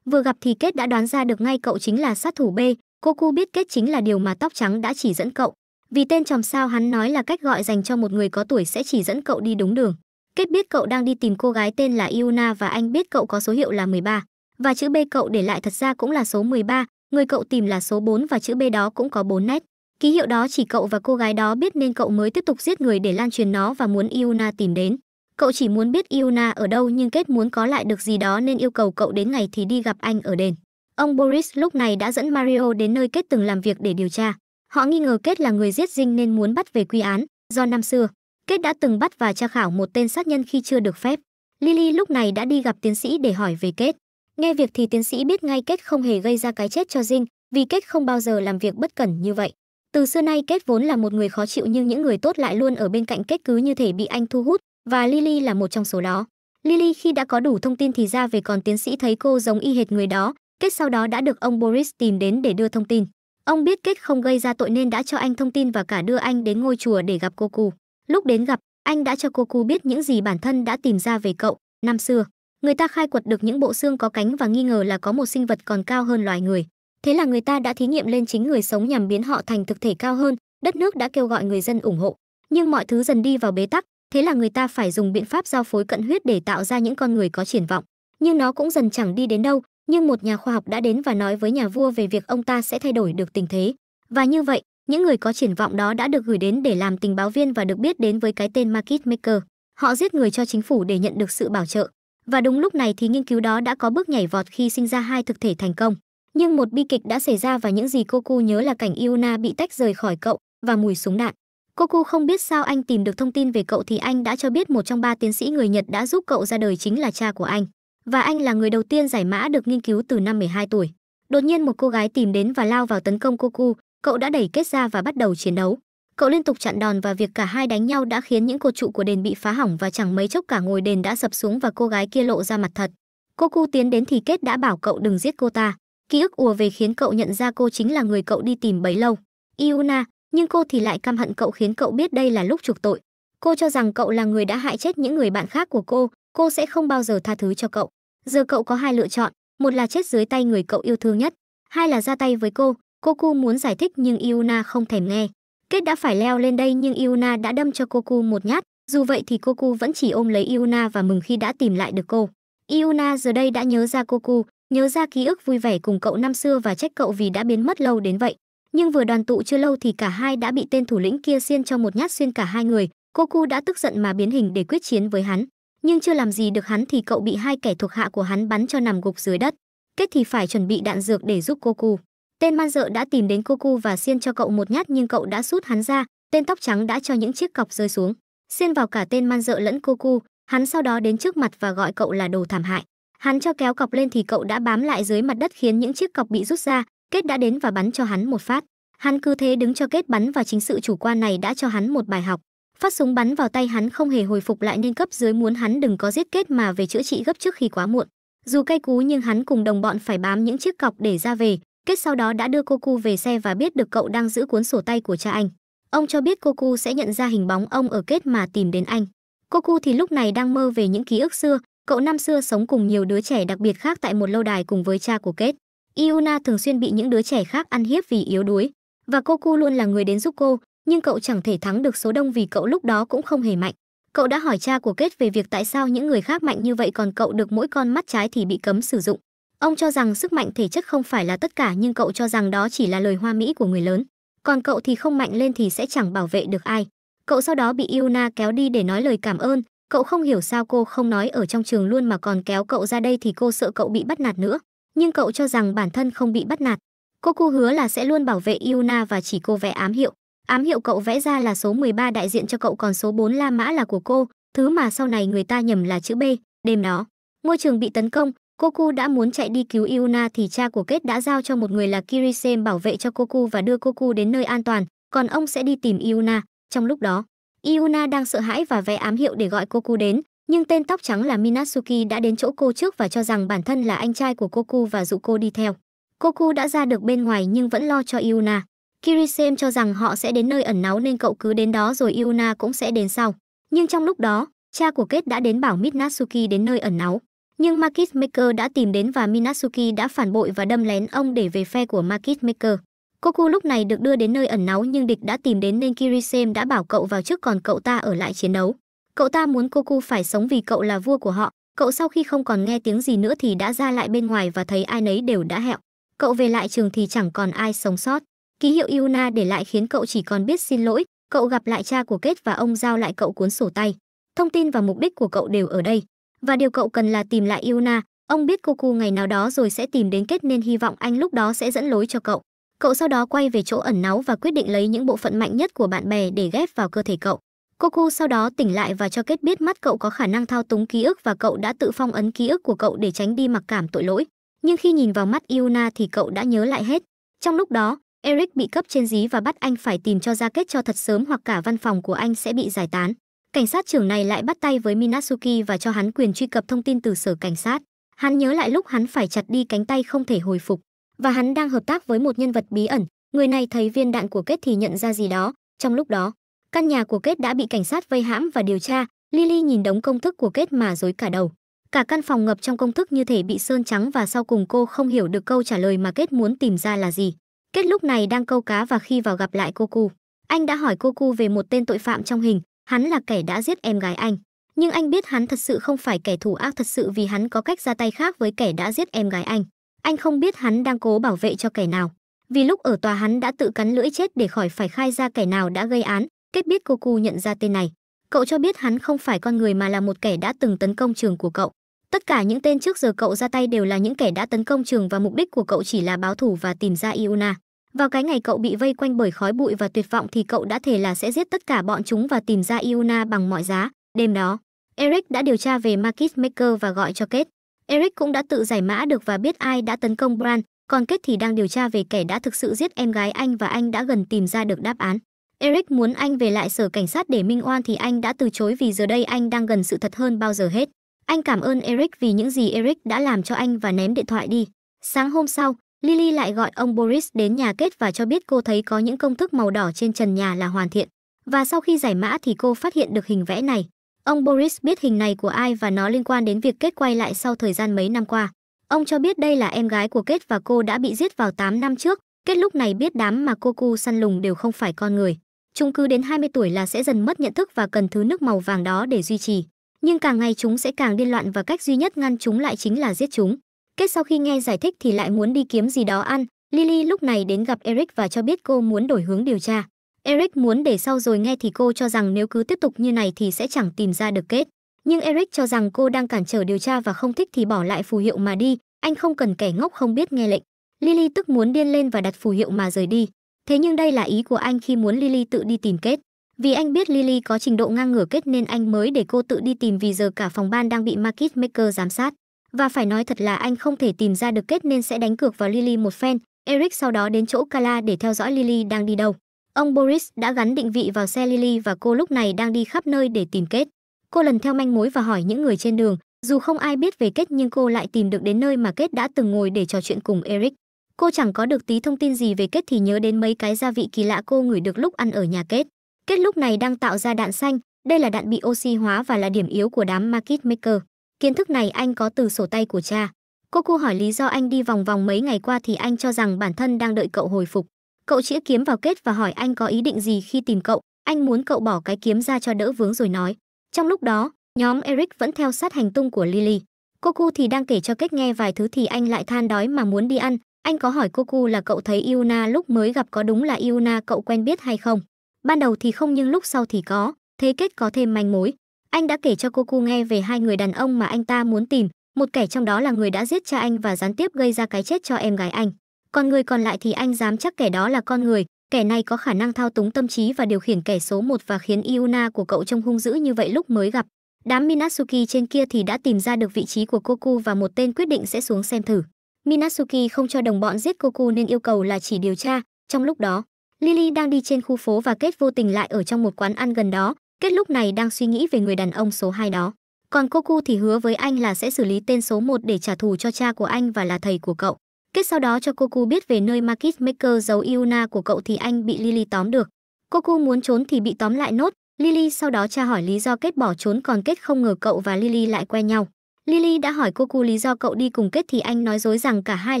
Vừa gặp thì Kết đã đoán ra được ngay cậu chính là sát thủ B, cô cu biết Kết chính là điều mà tóc trắng đã chỉ dẫn cậu. Vì tên chòm sao hắn nói là cách gọi dành cho một người có tuổi sẽ chỉ dẫn cậu đi đúng đường. Kết biết cậu đang đi tìm cô gái tên là iuna và anh biết cậu có số hiệu là 13. Và chữ B cậu để lại thật ra cũng là số 13, người cậu tìm là số 4 và chữ B đó cũng có 4 nét. Ký hiệu đó chỉ cậu và cô gái đó biết nên cậu mới tiếp tục giết người để lan truyền nó và muốn iuna tìm đến. Cậu chỉ muốn biết Iona ở đâu nhưng kết muốn có lại được gì đó nên yêu cầu cậu đến ngày thì đi gặp anh ở đền. Ông Boris lúc này đã dẫn Mario đến nơi kết từng làm việc để điều tra. Họ nghi ngờ kết là người giết Dinh nên muốn bắt về quy án, do năm xưa, kết đã từng bắt và tra khảo một tên sát nhân khi chưa được phép. Lily lúc này đã đi gặp tiến sĩ để hỏi về kết. Nghe việc thì tiến sĩ biết ngay kết không hề gây ra cái chết cho Dinh, vì kết không bao giờ làm việc bất cẩn như vậy. Từ xưa nay kết vốn là một người khó chịu nhưng những người tốt lại luôn ở bên cạnh kết cứ như thể bị anh thu hút, và Lily là một trong số đó. Lily khi đã có đủ thông tin thì ra về còn tiến sĩ thấy cô giống y hệt người đó, kết sau đó đã được ông Boris tìm đến để đưa thông tin. Ông biết kết không gây ra tội nên đã cho anh thông tin và cả đưa anh đến ngôi chùa để gặp cô Cu. Lúc đến gặp, anh đã cho cô Cu biết những gì bản thân đã tìm ra về cậu năm xưa. Người ta khai quật được những bộ xương có cánh và nghi ngờ là có một sinh vật còn cao hơn loài người. Thế là người ta đã thí nghiệm lên chính người sống nhằm biến họ thành thực thể cao hơn, đất nước đã kêu gọi người dân ủng hộ. Nhưng mọi thứ dần đi vào bế tắc, thế là người ta phải dùng biện pháp giao phối cận huyết để tạo ra những con người có triển vọng nhưng nó cũng dần chẳng đi đến đâu nhưng một nhà khoa học đã đến và nói với nhà vua về việc ông ta sẽ thay đổi được tình thế và như vậy những người có triển vọng đó đã được gửi đến để làm tình báo viên và được biết đến với cái tên market maker họ giết người cho chính phủ để nhận được sự bảo trợ và đúng lúc này thì nghiên cứu đó đã có bước nhảy vọt khi sinh ra hai thực thể thành công nhưng một bi kịch đã xảy ra và những gì cô cu nhớ là cảnh Iona bị tách rời khỏi cậu và mùi súng đạn Coco không biết sao anh tìm được thông tin về cậu thì anh đã cho biết một trong ba tiến sĩ người Nhật đã giúp cậu ra đời chính là cha của anh. Và anh là người đầu tiên giải mã được nghiên cứu từ năm 12 tuổi. Đột nhiên một cô gái tìm đến và lao vào tấn công Coco. cậu đã đẩy kết ra và bắt đầu chiến đấu. Cậu liên tục chặn đòn và việc cả hai đánh nhau đã khiến những cột trụ của đền bị phá hỏng và chẳng mấy chốc cả ngôi đền đã sập xuống và cô gái kia lộ ra mặt thật. Coco tiến đến thì kết đã bảo cậu đừng giết cô ta. Ký ức ùa về khiến cậu nhận ra cô chính là người cậu đi tìm bấy lâu. Iuna, nhưng cô thì lại căm hận cậu khiến cậu biết đây là lúc chuộc tội. Cô cho rằng cậu là người đã hại chết những người bạn khác của cô, cô sẽ không bao giờ tha thứ cho cậu. Giờ cậu có hai lựa chọn, một là chết dưới tay người cậu yêu thương nhất, hai là ra tay với cô. Cô Cu muốn giải thích nhưng Iuna không thèm nghe. Kết đã phải leo lên đây nhưng Iuna đã đâm cho cô Cu một nhát, dù vậy thì cô Cu vẫn chỉ ôm lấy Iuna và mừng khi đã tìm lại được cô. Iuna giờ đây đã nhớ ra cô Cu, nhớ ra ký ức vui vẻ cùng cậu năm xưa và trách cậu vì đã biến mất lâu đến vậy nhưng vừa đoàn tụ chưa lâu thì cả hai đã bị tên thủ lĩnh kia xiên cho một nhát xuyên cả hai người cô đã tức giận mà biến hình để quyết chiến với hắn nhưng chưa làm gì được hắn thì cậu bị hai kẻ thuộc hạ của hắn bắn cho nằm gục dưới đất kết thì phải chuẩn bị đạn dược để giúp cô tên man dợ đã tìm đến cô và xiên cho cậu một nhát nhưng cậu đã sút hắn ra tên tóc trắng đã cho những chiếc cọc rơi xuống xiên vào cả tên man dợ lẫn cô hắn sau đó đến trước mặt và gọi cậu là đồ thảm hại hắn cho kéo cọc lên thì cậu đã bám lại dưới mặt đất khiến những chiếc cọc bị rút ra Kết đã đến và bắn cho hắn một phát. Hắn cứ thế đứng cho Kết bắn và chính sự chủ quan này đã cho hắn một bài học. Phát súng bắn vào tay hắn không hề hồi phục lại nên cấp dưới muốn hắn đừng có giết Kết mà về chữa trị gấp trước khi quá muộn. Dù cay cú nhưng hắn cùng đồng bọn phải bám những chiếc cọc để ra về. Kết sau đó đã đưa cô cu về xe và biết được cậu đang giữ cuốn sổ tay của cha anh. Ông cho biết cô cu sẽ nhận ra hình bóng ông ở Kết mà tìm đến anh. Cô cu thì lúc này đang mơ về những ký ức xưa, cậu năm xưa sống cùng nhiều đứa trẻ đặc biệt khác tại một lâu đài cùng với cha của Kết. Iuna thường xuyên bị những đứa trẻ khác ăn hiếp vì yếu đuối, và Koku luôn là người đến giúp cô, nhưng cậu chẳng thể thắng được số đông vì cậu lúc đó cũng không hề mạnh. Cậu đã hỏi cha của Kết về việc tại sao những người khác mạnh như vậy còn cậu được mỗi con mắt trái thì bị cấm sử dụng. Ông cho rằng sức mạnh thể chất không phải là tất cả nhưng cậu cho rằng đó chỉ là lời hoa mỹ của người lớn. Còn cậu thì không mạnh lên thì sẽ chẳng bảo vệ được ai. Cậu sau đó bị Iuna kéo đi để nói lời cảm ơn. Cậu không hiểu sao cô không nói ở trong trường luôn mà còn kéo cậu ra đây thì cô sợ cậu bị bắt nạt nữa nhưng cậu cho rằng bản thân không bị bắt nạt. Cô cô hứa là sẽ luôn bảo vệ Yuna và chỉ cô vẽ ám hiệu. Ám hiệu cậu vẽ ra là số 13 đại diện cho cậu còn số 4 La Mã là của cô, thứ mà sau này người ta nhầm là chữ B, đêm đó. Ngôi trường bị tấn công, Cô Koku đã muốn chạy đi cứu Yuna thì cha của Kết đã giao cho một người là Kirisem bảo vệ cho cô Koku và đưa cô Koku đến nơi an toàn, còn ông sẽ đi tìm Yuna. Trong lúc đó, Yuna đang sợ hãi và vẽ ám hiệu để gọi cô Koku đến, nhưng tên tóc trắng là Minatsuki đã đến chỗ cô trước và cho rằng bản thân là anh trai của Koku và dụ cô đi theo. Koku đã ra được bên ngoài nhưng vẫn lo cho Iuna. Kirisem cho rằng họ sẽ đến nơi ẩn náu nên cậu cứ đến đó rồi Iuna cũng sẽ đến sau. Nhưng trong lúc đó, cha của Kết đã đến bảo Minatsuki đến nơi ẩn náu. Nhưng Market Maker đã tìm đến và Minatsuki đã phản bội và đâm lén ông để về phe của Market Maker. Koku lúc này được đưa đến nơi ẩn náu nhưng địch đã tìm đến nên Kirisem đã bảo cậu vào trước còn cậu ta ở lại chiến đấu. Cậu ta muốn cô cu phải sống vì cậu là vua của họ. Cậu sau khi không còn nghe tiếng gì nữa thì đã ra lại bên ngoài và thấy ai nấy đều đã hẹo. Cậu về lại trường thì chẳng còn ai sống sót. Ký hiệu Yuna để lại khiến cậu chỉ còn biết xin lỗi. Cậu gặp lại cha của Kết và ông giao lại cậu cuốn sổ tay. Thông tin và mục đích của cậu đều ở đây. Và điều cậu cần là tìm lại Yuna. Ông biết cô cu ngày nào đó rồi sẽ tìm đến Kết nên hy vọng anh lúc đó sẽ dẫn lối cho cậu. Cậu sau đó quay về chỗ ẩn náu và quyết định lấy những bộ phận mạnh nhất của bạn bè để ghép vào cơ thể cậu. Coco sau đó tỉnh lại và cho kết biết mắt cậu có khả năng thao túng ký ức và cậu đã tự phong ấn ký ức của cậu để tránh đi mặc cảm tội lỗi. Nhưng khi nhìn vào mắt Iona thì cậu đã nhớ lại hết. Trong lúc đó, Eric bị cấp trên dí và bắt anh phải tìm cho ra kết cho thật sớm hoặc cả văn phòng của anh sẽ bị giải tán. Cảnh sát trưởng này lại bắt tay với Minatsuki và cho hắn quyền truy cập thông tin từ sở cảnh sát. Hắn nhớ lại lúc hắn phải chặt đi cánh tay không thể hồi phục và hắn đang hợp tác với một nhân vật bí ẩn. Người này thấy viên đạn của kết thì nhận ra gì đó. Trong lúc đó, Căn nhà của Kết đã bị cảnh sát vây hãm và điều tra, Lily nhìn đống công thức của Kết mà rối cả đầu. Cả căn phòng ngập trong công thức như thể bị sơn trắng và sau cùng cô không hiểu được câu trả lời mà Kết muốn tìm ra là gì. Kết lúc này đang câu cá và khi vào gặp lại cô cu. Anh đã hỏi cô cu về một tên tội phạm trong hình, hắn là kẻ đã giết em gái anh. Nhưng anh biết hắn thật sự không phải kẻ thủ ác thật sự vì hắn có cách ra tay khác với kẻ đã giết em gái anh. Anh không biết hắn đang cố bảo vệ cho kẻ nào. Vì lúc ở tòa hắn đã tự cắn lưỡi chết để khỏi phải khai ra kẻ nào đã gây án, Kết biết cô Cù nhận ra tên này. Cậu cho biết hắn không phải con người mà là một kẻ đã từng tấn công trường của cậu. Tất cả những tên trước giờ cậu ra tay đều là những kẻ đã tấn công trường và mục đích của cậu chỉ là báo thù và tìm ra Iona. Vào cái ngày cậu bị vây quanh bởi khói bụi và tuyệt vọng thì cậu đã thề là sẽ giết tất cả bọn chúng và tìm ra Iona bằng mọi giá. Đêm đó, Eric đã điều tra về Marcus Maker và gọi cho Kết. Eric cũng đã tự giải mã được và biết ai đã tấn công Bran, còn Kết thì đang điều tra về kẻ đã thực sự giết em gái anh và anh đã gần tìm ra được đáp án. Eric muốn anh về lại sở cảnh sát để minh oan thì anh đã từ chối vì giờ đây anh đang gần sự thật hơn bao giờ hết. Anh cảm ơn Eric vì những gì Eric đã làm cho anh và ném điện thoại đi. Sáng hôm sau, Lily lại gọi ông Boris đến nhà kết và cho biết cô thấy có những công thức màu đỏ trên trần nhà là hoàn thiện. Và sau khi giải mã thì cô phát hiện được hình vẽ này. Ông Boris biết hình này của ai và nó liên quan đến việc kết quay lại sau thời gian mấy năm qua. Ông cho biết đây là em gái của kết và cô đã bị giết vào 8 năm trước. Kết lúc này biết đám mà cô cu săn lùng đều không phải con người. Chúng cứ đến 20 tuổi là sẽ dần mất nhận thức và cần thứ nước màu vàng đó để duy trì. Nhưng càng ngày chúng sẽ càng điên loạn và cách duy nhất ngăn chúng lại chính là giết chúng. Kết sau khi nghe giải thích thì lại muốn đi kiếm gì đó ăn. Lily lúc này đến gặp Eric và cho biết cô muốn đổi hướng điều tra. Eric muốn để sau rồi nghe thì cô cho rằng nếu cứ tiếp tục như này thì sẽ chẳng tìm ra được kết. Nhưng Eric cho rằng cô đang cản trở điều tra và không thích thì bỏ lại phù hiệu mà đi, anh không cần kẻ ngốc không biết nghe lệnh. Lily tức muốn điên lên và đặt phù hiệu mà rời đi. Thế nhưng đây là ý của anh khi muốn Lily tự đi tìm kết. Vì anh biết Lily có trình độ ngang ngửa kết nên anh mới để cô tự đi tìm vì giờ cả phòng ban đang bị Market Maker giám sát. Và phải nói thật là anh không thể tìm ra được kết nên sẽ đánh cược vào Lily một phen. Eric sau đó đến chỗ Kala để theo dõi Lily đang đi đâu. Ông Boris đã gắn định vị vào xe Lily và cô lúc này đang đi khắp nơi để tìm kết. Cô lần theo manh mối và hỏi những người trên đường, dù không ai biết về kết nhưng cô lại tìm được đến nơi mà kết đã từng ngồi để trò chuyện cùng Eric. Cô chẳng có được tí thông tin gì về kết thì nhớ đến mấy cái gia vị kỳ lạ cô ngửi được lúc ăn ở nhà kết. Kết lúc này đang tạo ra đạn xanh, đây là đạn bị oxy hóa và là điểm yếu của đám market maker. Kiến thức này anh có từ sổ tay của cha. Cô cô hỏi lý do anh đi vòng vòng mấy ngày qua thì anh cho rằng bản thân đang đợi cậu hồi phục. Cậu chĩa kiếm vào kết và hỏi anh có ý định gì khi tìm cậu, anh muốn cậu bỏ cái kiếm ra cho đỡ vướng rồi nói. Trong lúc đó, nhóm Eric vẫn theo sát hành tung của Lily. Cô cô thì đang kể cho kết nghe vài thứ thì anh lại than đói mà muốn đi ăn, anh có hỏi cô là cậu thấy Yuna lúc mới gặp có đúng là Yuna cậu quen biết hay không? Ban đầu thì không nhưng lúc sau thì có, thế kết có thêm manh mối. Anh đã kể cho cô nghe về hai người đàn ông mà anh ta muốn tìm, một kẻ trong đó là người đã giết cha anh và gián tiếp gây ra cái chết cho em gái anh. Còn người còn lại thì anh dám chắc kẻ đó là con người, kẻ này có khả năng thao túng tâm trí và điều khiển kẻ số 1 và khiến Iuna của cậu trông hung dữ như vậy lúc mới gặp. Đám Minatsuki trên kia thì đã tìm ra được vị trí của Koku và một tên quyết định sẽ xuống xem thử. Minasuki không cho đồng bọn giết Koku nên yêu cầu là chỉ điều tra. Trong lúc đó, Lily đang đi trên khu phố và Kết vô tình lại ở trong một quán ăn gần đó. Kết lúc này đang suy nghĩ về người đàn ông số 2 đó. Còn Koku thì hứa với anh là sẽ xử lý tên số 1 để trả thù cho cha của anh và là thầy của cậu. Kết sau đó cho Koku biết về nơi Market Maker giấu Iuna của cậu thì anh bị Lily tóm được. Koku muốn trốn thì bị tóm lại nốt. Lily sau đó tra hỏi lý do Kết bỏ trốn còn Kết không ngờ cậu và Lily lại quen nhau. Lily đã hỏi cô lý do cậu đi cùng kết thì anh nói dối rằng cả hai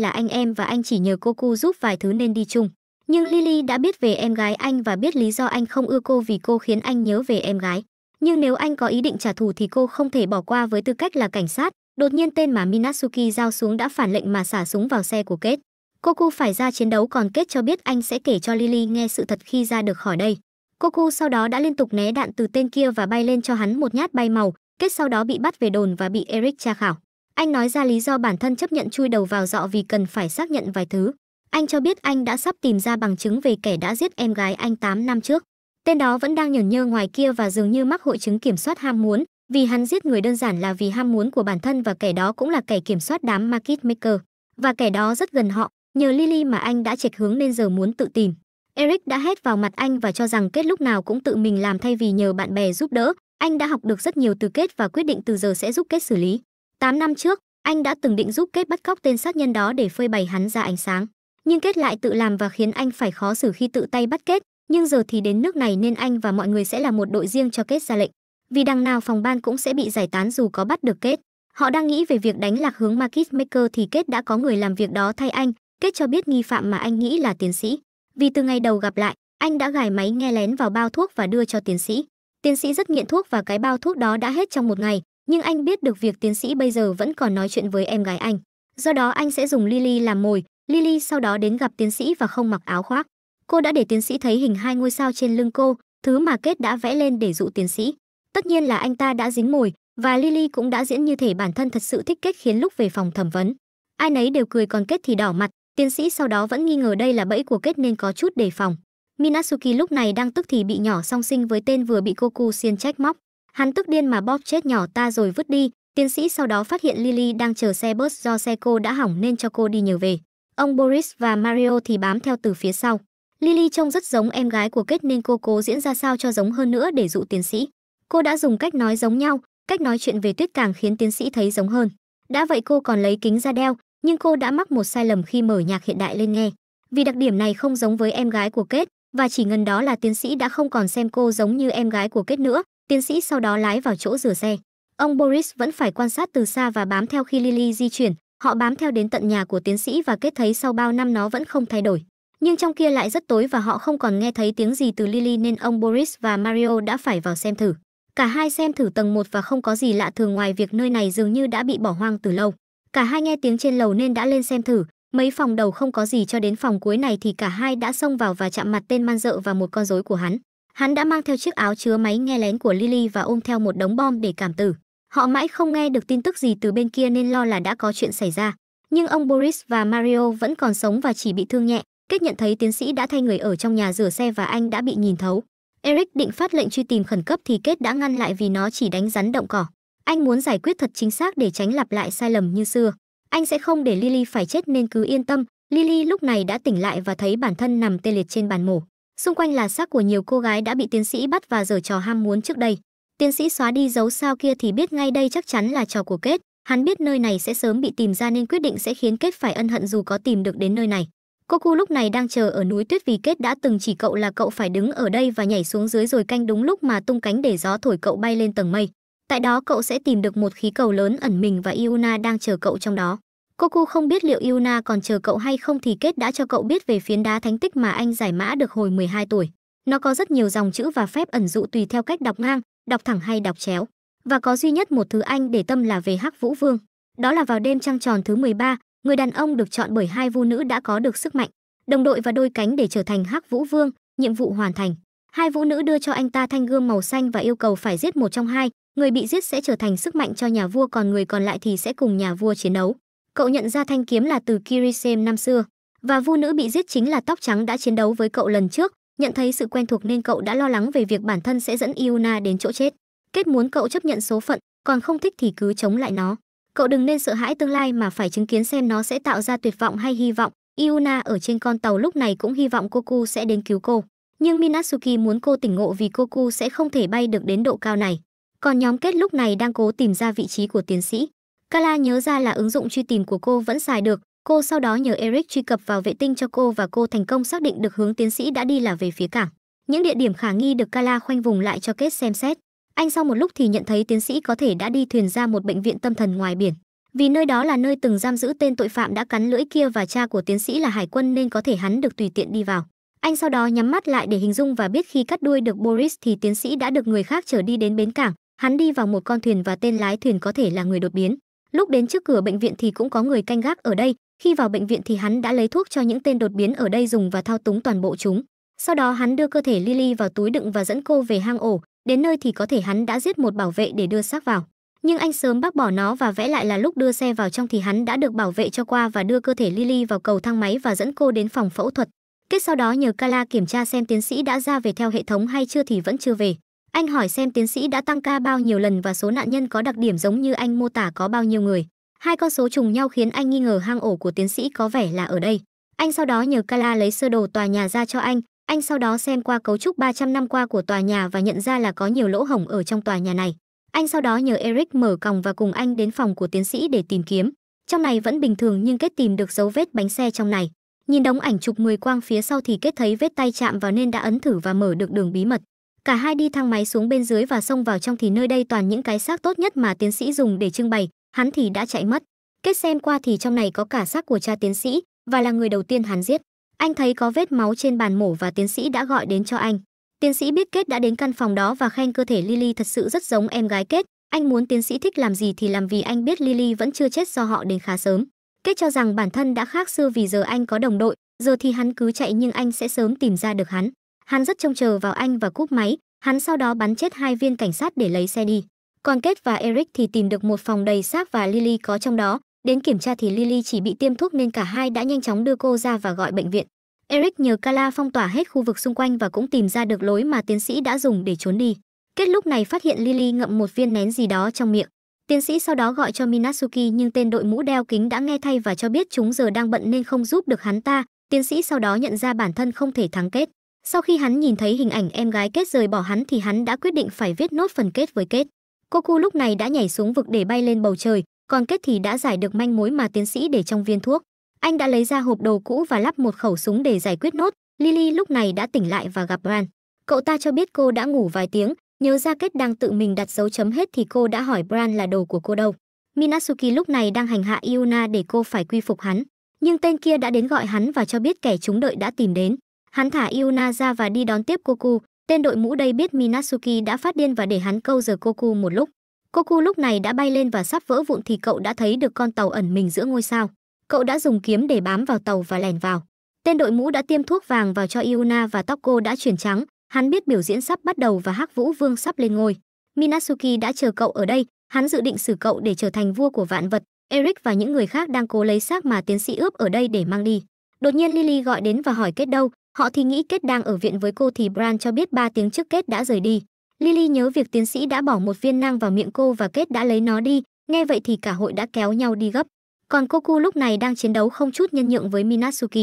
là anh em và anh chỉ nhờ cô giúp vài thứ nên đi chung. Nhưng Lily đã biết về em gái anh và biết lý do anh không ưa cô vì cô khiến anh nhớ về em gái. Nhưng nếu anh có ý định trả thù thì cô không thể bỏ qua với tư cách là cảnh sát. Đột nhiên tên mà Minatsuki giao xuống đã phản lệnh mà xả súng vào xe của Kết. Cô phải ra chiến đấu còn Kết cho biết anh sẽ kể cho Lily nghe sự thật khi ra được khỏi đây. Cô sau đó đã liên tục né đạn từ tên kia và bay lên cho hắn một nhát bay màu, Kết sau đó bị bắt về đồn và bị Eric tra khảo. Anh nói ra lý do bản thân chấp nhận chui đầu vào dọ vì cần phải xác nhận vài thứ. Anh cho biết anh đã sắp tìm ra bằng chứng về kẻ đã giết em gái anh 8 năm trước. Tên đó vẫn đang nhởn nhơ ngoài kia và dường như mắc hội chứng kiểm soát ham muốn, vì hắn giết người đơn giản là vì ham muốn của bản thân và kẻ đó cũng là kẻ kiểm soát đám market maker. Và kẻ đó rất gần họ, nhờ Lily mà anh đã chệch hướng nên giờ muốn tự tìm. Eric đã hét vào mặt anh và cho rằng kết lúc nào cũng tự mình làm thay vì nhờ bạn bè giúp đỡ, anh đã học được rất nhiều từ Kết và quyết định từ giờ sẽ giúp Kết xử lý. 8 năm trước, anh đã từng định giúp Kết bắt cóc tên sát nhân đó để phơi bày hắn ra ánh sáng. Nhưng Kết lại tự làm và khiến anh phải khó xử khi tự tay bắt Kết. Nhưng giờ thì đến nước này nên anh và mọi người sẽ là một đội riêng cho Kết ra lệnh. Vì đằng nào phòng ban cũng sẽ bị giải tán dù có bắt được Kết. Họ đang nghĩ về việc đánh lạc hướng Market Maker thì Kết đã có người làm việc đó thay anh. Kết cho biết nghi phạm mà anh nghĩ là tiến sĩ. Vì từ ngày đầu gặp lại, anh đã gài máy nghe lén vào bao thuốc và đưa cho tiến sĩ. Tiến sĩ rất nghiện thuốc và cái bao thuốc đó đã hết trong một ngày, nhưng anh biết được việc tiến sĩ bây giờ vẫn còn nói chuyện với em gái anh. Do đó anh sẽ dùng Lily làm mồi, Lily sau đó đến gặp tiến sĩ và không mặc áo khoác. Cô đã để tiến sĩ thấy hình hai ngôi sao trên lưng cô, thứ mà Kết đã vẽ lên để dụ tiến sĩ. Tất nhiên là anh ta đã dính mồi, và Lily cũng đã diễn như thể bản thân thật sự thích Kết khiến lúc về phòng thẩm vấn. Ai nấy đều cười còn Kết thì đỏ mặt, tiến sĩ sau đó vẫn nghi ngờ đây là bẫy của Kết nên có chút đề phòng. Minasuki lúc này đang tức thì bị nhỏ song sinh với tên vừa bị Goku xiên trách móc. Hắn tức điên mà bóp chết nhỏ ta rồi vứt đi, tiến sĩ sau đó phát hiện Lily đang chờ xe bus do xe cô đã hỏng nên cho cô đi nhờ về. Ông Boris và Mario thì bám theo từ phía sau. Lily trông rất giống em gái của kết nên cô cố diễn ra sao cho giống hơn nữa để dụ tiến sĩ. Cô đã dùng cách nói giống nhau, cách nói chuyện về tuyết càng khiến tiến sĩ thấy giống hơn. Đã vậy cô còn lấy kính ra đeo, nhưng cô đã mắc một sai lầm khi mở nhạc hiện đại lên nghe. Vì đặc điểm này không giống với em gái của Kết, và chỉ ngần đó là tiến sĩ đã không còn xem cô giống như em gái của kết nữa tiến sĩ sau đó lái vào chỗ rửa xe ông boris vẫn phải quan sát từ xa và bám theo khi lily di chuyển họ bám theo đến tận nhà của tiến sĩ và kết thấy sau bao năm nó vẫn không thay đổi nhưng trong kia lại rất tối và họ không còn nghe thấy tiếng gì từ lily nên ông boris và mario đã phải vào xem thử cả hai xem thử tầng 1 và không có gì lạ thường ngoài việc nơi này dường như đã bị bỏ hoang từ lâu cả hai nghe tiếng trên lầu nên đã lên xem thử Mấy phòng đầu không có gì cho đến phòng cuối này thì cả hai đã xông vào và chạm mặt tên man dợ và một con rối của hắn. Hắn đã mang theo chiếc áo chứa máy nghe lén của Lily và ôm theo một đống bom để cảm tử. Họ mãi không nghe được tin tức gì từ bên kia nên lo là đã có chuyện xảy ra. Nhưng ông Boris và Mario vẫn còn sống và chỉ bị thương nhẹ. Kết nhận thấy tiến sĩ đã thay người ở trong nhà rửa xe và anh đã bị nhìn thấu. Eric định phát lệnh truy tìm khẩn cấp thì Kết đã ngăn lại vì nó chỉ đánh rắn động cỏ. Anh muốn giải quyết thật chính xác để tránh lặp lại sai lầm như xưa. Anh sẽ không để Lily phải chết nên cứ yên tâm, Lily lúc này đã tỉnh lại và thấy bản thân nằm tê liệt trên bàn mổ. Xung quanh là xác của nhiều cô gái đã bị tiến sĩ bắt và giở trò ham muốn trước đây. Tiến sĩ xóa đi dấu sao kia thì biết ngay đây chắc chắn là trò của Kết. Hắn biết nơi này sẽ sớm bị tìm ra nên quyết định sẽ khiến Kết phải ân hận dù có tìm được đến nơi này. Cô cu lúc này đang chờ ở núi tuyết vì Kết đã từng chỉ cậu là cậu phải đứng ở đây và nhảy xuống dưới rồi canh đúng lúc mà tung cánh để gió thổi cậu bay lên tầng mây. Tại đó cậu sẽ tìm được một khí cầu lớn ẩn mình và Iuna đang chờ cậu trong đó. Goku không biết liệu Iuna còn chờ cậu hay không thì kết đã cho cậu biết về phiến đá thánh tích mà anh giải mã được hồi 12 tuổi. Nó có rất nhiều dòng chữ và phép ẩn dụ tùy theo cách đọc ngang, đọc thẳng hay đọc chéo. Và có duy nhất một thứ anh để tâm là về Hắc Vũ Vương. Đó là vào đêm trăng tròn thứ 13, người đàn ông được chọn bởi hai vu nữ đã có được sức mạnh, đồng đội và đôi cánh để trở thành Hắc Vũ Vương, nhiệm vụ hoàn thành. Hai vũ nữ đưa cho anh ta thanh gươm màu xanh và yêu cầu phải giết một trong hai, người bị giết sẽ trở thành sức mạnh cho nhà vua còn người còn lại thì sẽ cùng nhà vua chiến đấu. Cậu nhận ra thanh kiếm là từ Kirisem năm xưa, và vu nữ bị giết chính là tóc trắng đã chiến đấu với cậu lần trước, nhận thấy sự quen thuộc nên cậu đã lo lắng về việc bản thân sẽ dẫn Iuna đến chỗ chết. Kết muốn cậu chấp nhận số phận, còn không thích thì cứ chống lại nó. Cậu đừng nên sợ hãi tương lai mà phải chứng kiến xem nó sẽ tạo ra tuyệt vọng hay hy vọng. Iuna ở trên con tàu lúc này cũng hy vọng Koku sẽ đến cứu cô. Nhưng Minatsuki muốn cô tỉnh ngộ vì Koku sẽ không thể bay được đến độ cao này. Còn nhóm kết lúc này đang cố tìm ra vị trí của tiến sĩ. Kala nhớ ra là ứng dụng truy tìm của cô vẫn xài được, cô sau đó nhờ Eric truy cập vào vệ tinh cho cô và cô thành công xác định được hướng tiến sĩ đã đi là về phía cảng. Những địa điểm khả nghi được Kala khoanh vùng lại cho kết xem xét. Anh sau một lúc thì nhận thấy tiến sĩ có thể đã đi thuyền ra một bệnh viện tâm thần ngoài biển. Vì nơi đó là nơi từng giam giữ tên tội phạm đã cắn lưỡi kia và cha của tiến sĩ là hải quân nên có thể hắn được tùy tiện đi vào. Anh sau đó nhắm mắt lại để hình dung và biết khi cắt đuôi được Boris thì tiến sĩ đã được người khác chở đi đến bến cảng, Hắn đi vào một con thuyền và tên lái thuyền có thể là người đột biến. Lúc đến trước cửa bệnh viện thì cũng có người canh gác ở đây, khi vào bệnh viện thì hắn đã lấy thuốc cho những tên đột biến ở đây dùng và thao túng toàn bộ chúng. Sau đó hắn đưa cơ thể Lily vào túi đựng và dẫn cô về hang ổ, đến nơi thì có thể hắn đã giết một bảo vệ để đưa xác vào. Nhưng anh sớm bác bỏ nó và vẽ lại là lúc đưa xe vào trong thì hắn đã được bảo vệ cho qua và đưa cơ thể Lily vào cầu thang máy và dẫn cô đến phòng phẫu thuật. Kết sau đó nhờ Kala kiểm tra xem tiến sĩ đã ra về theo hệ thống hay chưa thì vẫn chưa về. Anh hỏi xem tiến sĩ đã tăng ca bao nhiêu lần và số nạn nhân có đặc điểm giống như anh mô tả có bao nhiêu người. Hai con số trùng nhau khiến anh nghi ngờ hang ổ của tiến sĩ có vẻ là ở đây. Anh sau đó nhờ Kala lấy sơ đồ tòa nhà ra cho anh, anh sau đó xem qua cấu trúc 300 năm qua của tòa nhà và nhận ra là có nhiều lỗ hổng ở trong tòa nhà này. Anh sau đó nhờ Eric mở còng và cùng anh đến phòng của tiến sĩ để tìm kiếm. Trong này vẫn bình thường nhưng kết tìm được dấu vết bánh xe trong này. Nhìn đống ảnh chụp 10 quang phía sau thì kết thấy vết tay chạm vào nên đã ấn thử và mở được đường bí mật. Cả hai đi thang máy xuống bên dưới và xông vào trong thì nơi đây toàn những cái xác tốt nhất mà tiến sĩ dùng để trưng bày, hắn thì đã chạy mất. Kết xem qua thì trong này có cả xác của cha tiến sĩ và là người đầu tiên hắn giết. Anh thấy có vết máu trên bàn mổ và tiến sĩ đã gọi đến cho anh. Tiến sĩ biết Kết đã đến căn phòng đó và khen cơ thể Lily thật sự rất giống em gái Kết. Anh muốn tiến sĩ thích làm gì thì làm vì anh biết Lily vẫn chưa chết do họ đến khá sớm. Kết cho rằng bản thân đã khác xưa vì giờ anh có đồng đội, giờ thì hắn cứ chạy nhưng anh sẽ sớm tìm ra được hắn. Hắn rất trông chờ vào anh và cúp máy, hắn sau đó bắn chết hai viên cảnh sát để lấy xe đi. Còn Kết và Eric thì tìm được một phòng đầy xác và Lily có trong đó, đến kiểm tra thì Lily chỉ bị tiêm thuốc nên cả hai đã nhanh chóng đưa cô ra và gọi bệnh viện. Eric nhờ Kala phong tỏa hết khu vực xung quanh và cũng tìm ra được lối mà tiến sĩ đã dùng để trốn đi. Kết lúc này phát hiện Lily ngậm một viên nén gì đó trong miệng. Tiến sĩ sau đó gọi cho Minasuki nhưng tên đội mũ đeo kính đã nghe thay và cho biết chúng giờ đang bận nên không giúp được hắn ta. Tiến sĩ sau đó nhận ra bản thân không thể thắng kết. Sau khi hắn nhìn thấy hình ảnh em gái kết rời bỏ hắn thì hắn đã quyết định phải viết nốt phần kết với kết. Cô cu lúc này đã nhảy xuống vực để bay lên bầu trời, còn kết thì đã giải được manh mối mà tiến sĩ để trong viên thuốc. Anh đã lấy ra hộp đồ cũ và lắp một khẩu súng để giải quyết nốt. Lily lúc này đã tỉnh lại và gặp Bran. Cậu ta cho biết cô đã ngủ vài tiếng, nhớ ra kết đang tự mình đặt dấu chấm hết thì cô đã hỏi Bran là đồ của cô đâu. minasuki lúc này đang hành hạ Iuna để cô phải quy phục hắn. Nhưng tên kia đã đến gọi hắn và cho biết kẻ chúng đợi đã tìm đến. Hắn thả Yuna ra và đi đón tiếp Goku. Tên đội mũ đây biết Minasuki đã phát điên và để hắn câu giờ Goku một lúc. Goku lúc này đã bay lên và sắp vỡ vụn thì cậu đã thấy được con tàu ẩn mình giữa ngôi sao. Cậu đã dùng kiếm để bám vào tàu và lèn vào. Tên đội mũ đã tiêm thuốc vàng vào cho Yuna và tóc cô đã chuyển trắng. Hắn biết biểu diễn sắp bắt đầu và Hắc Vũ Vương sắp lên ngôi. Minasuki đã chờ cậu ở đây, hắn dự định xử cậu để trở thành vua của vạn vật. Eric và những người khác đang cố lấy xác mà tiến sĩ ướp ở đây để mang đi. Đột nhiên Lily gọi đến và hỏi kết đâu, Họ thì nghĩ Kết đang ở viện với cô thì Bran cho biết 3 tiếng trước Kết đã rời đi. Lily nhớ việc tiến sĩ đã bỏ một viên nang vào miệng cô và Kết đã lấy nó đi, nghe vậy thì cả hội đã kéo nhau đi gấp. Còn Koku lúc này đang chiến đấu không chút nhân nhượng với Minatsuki.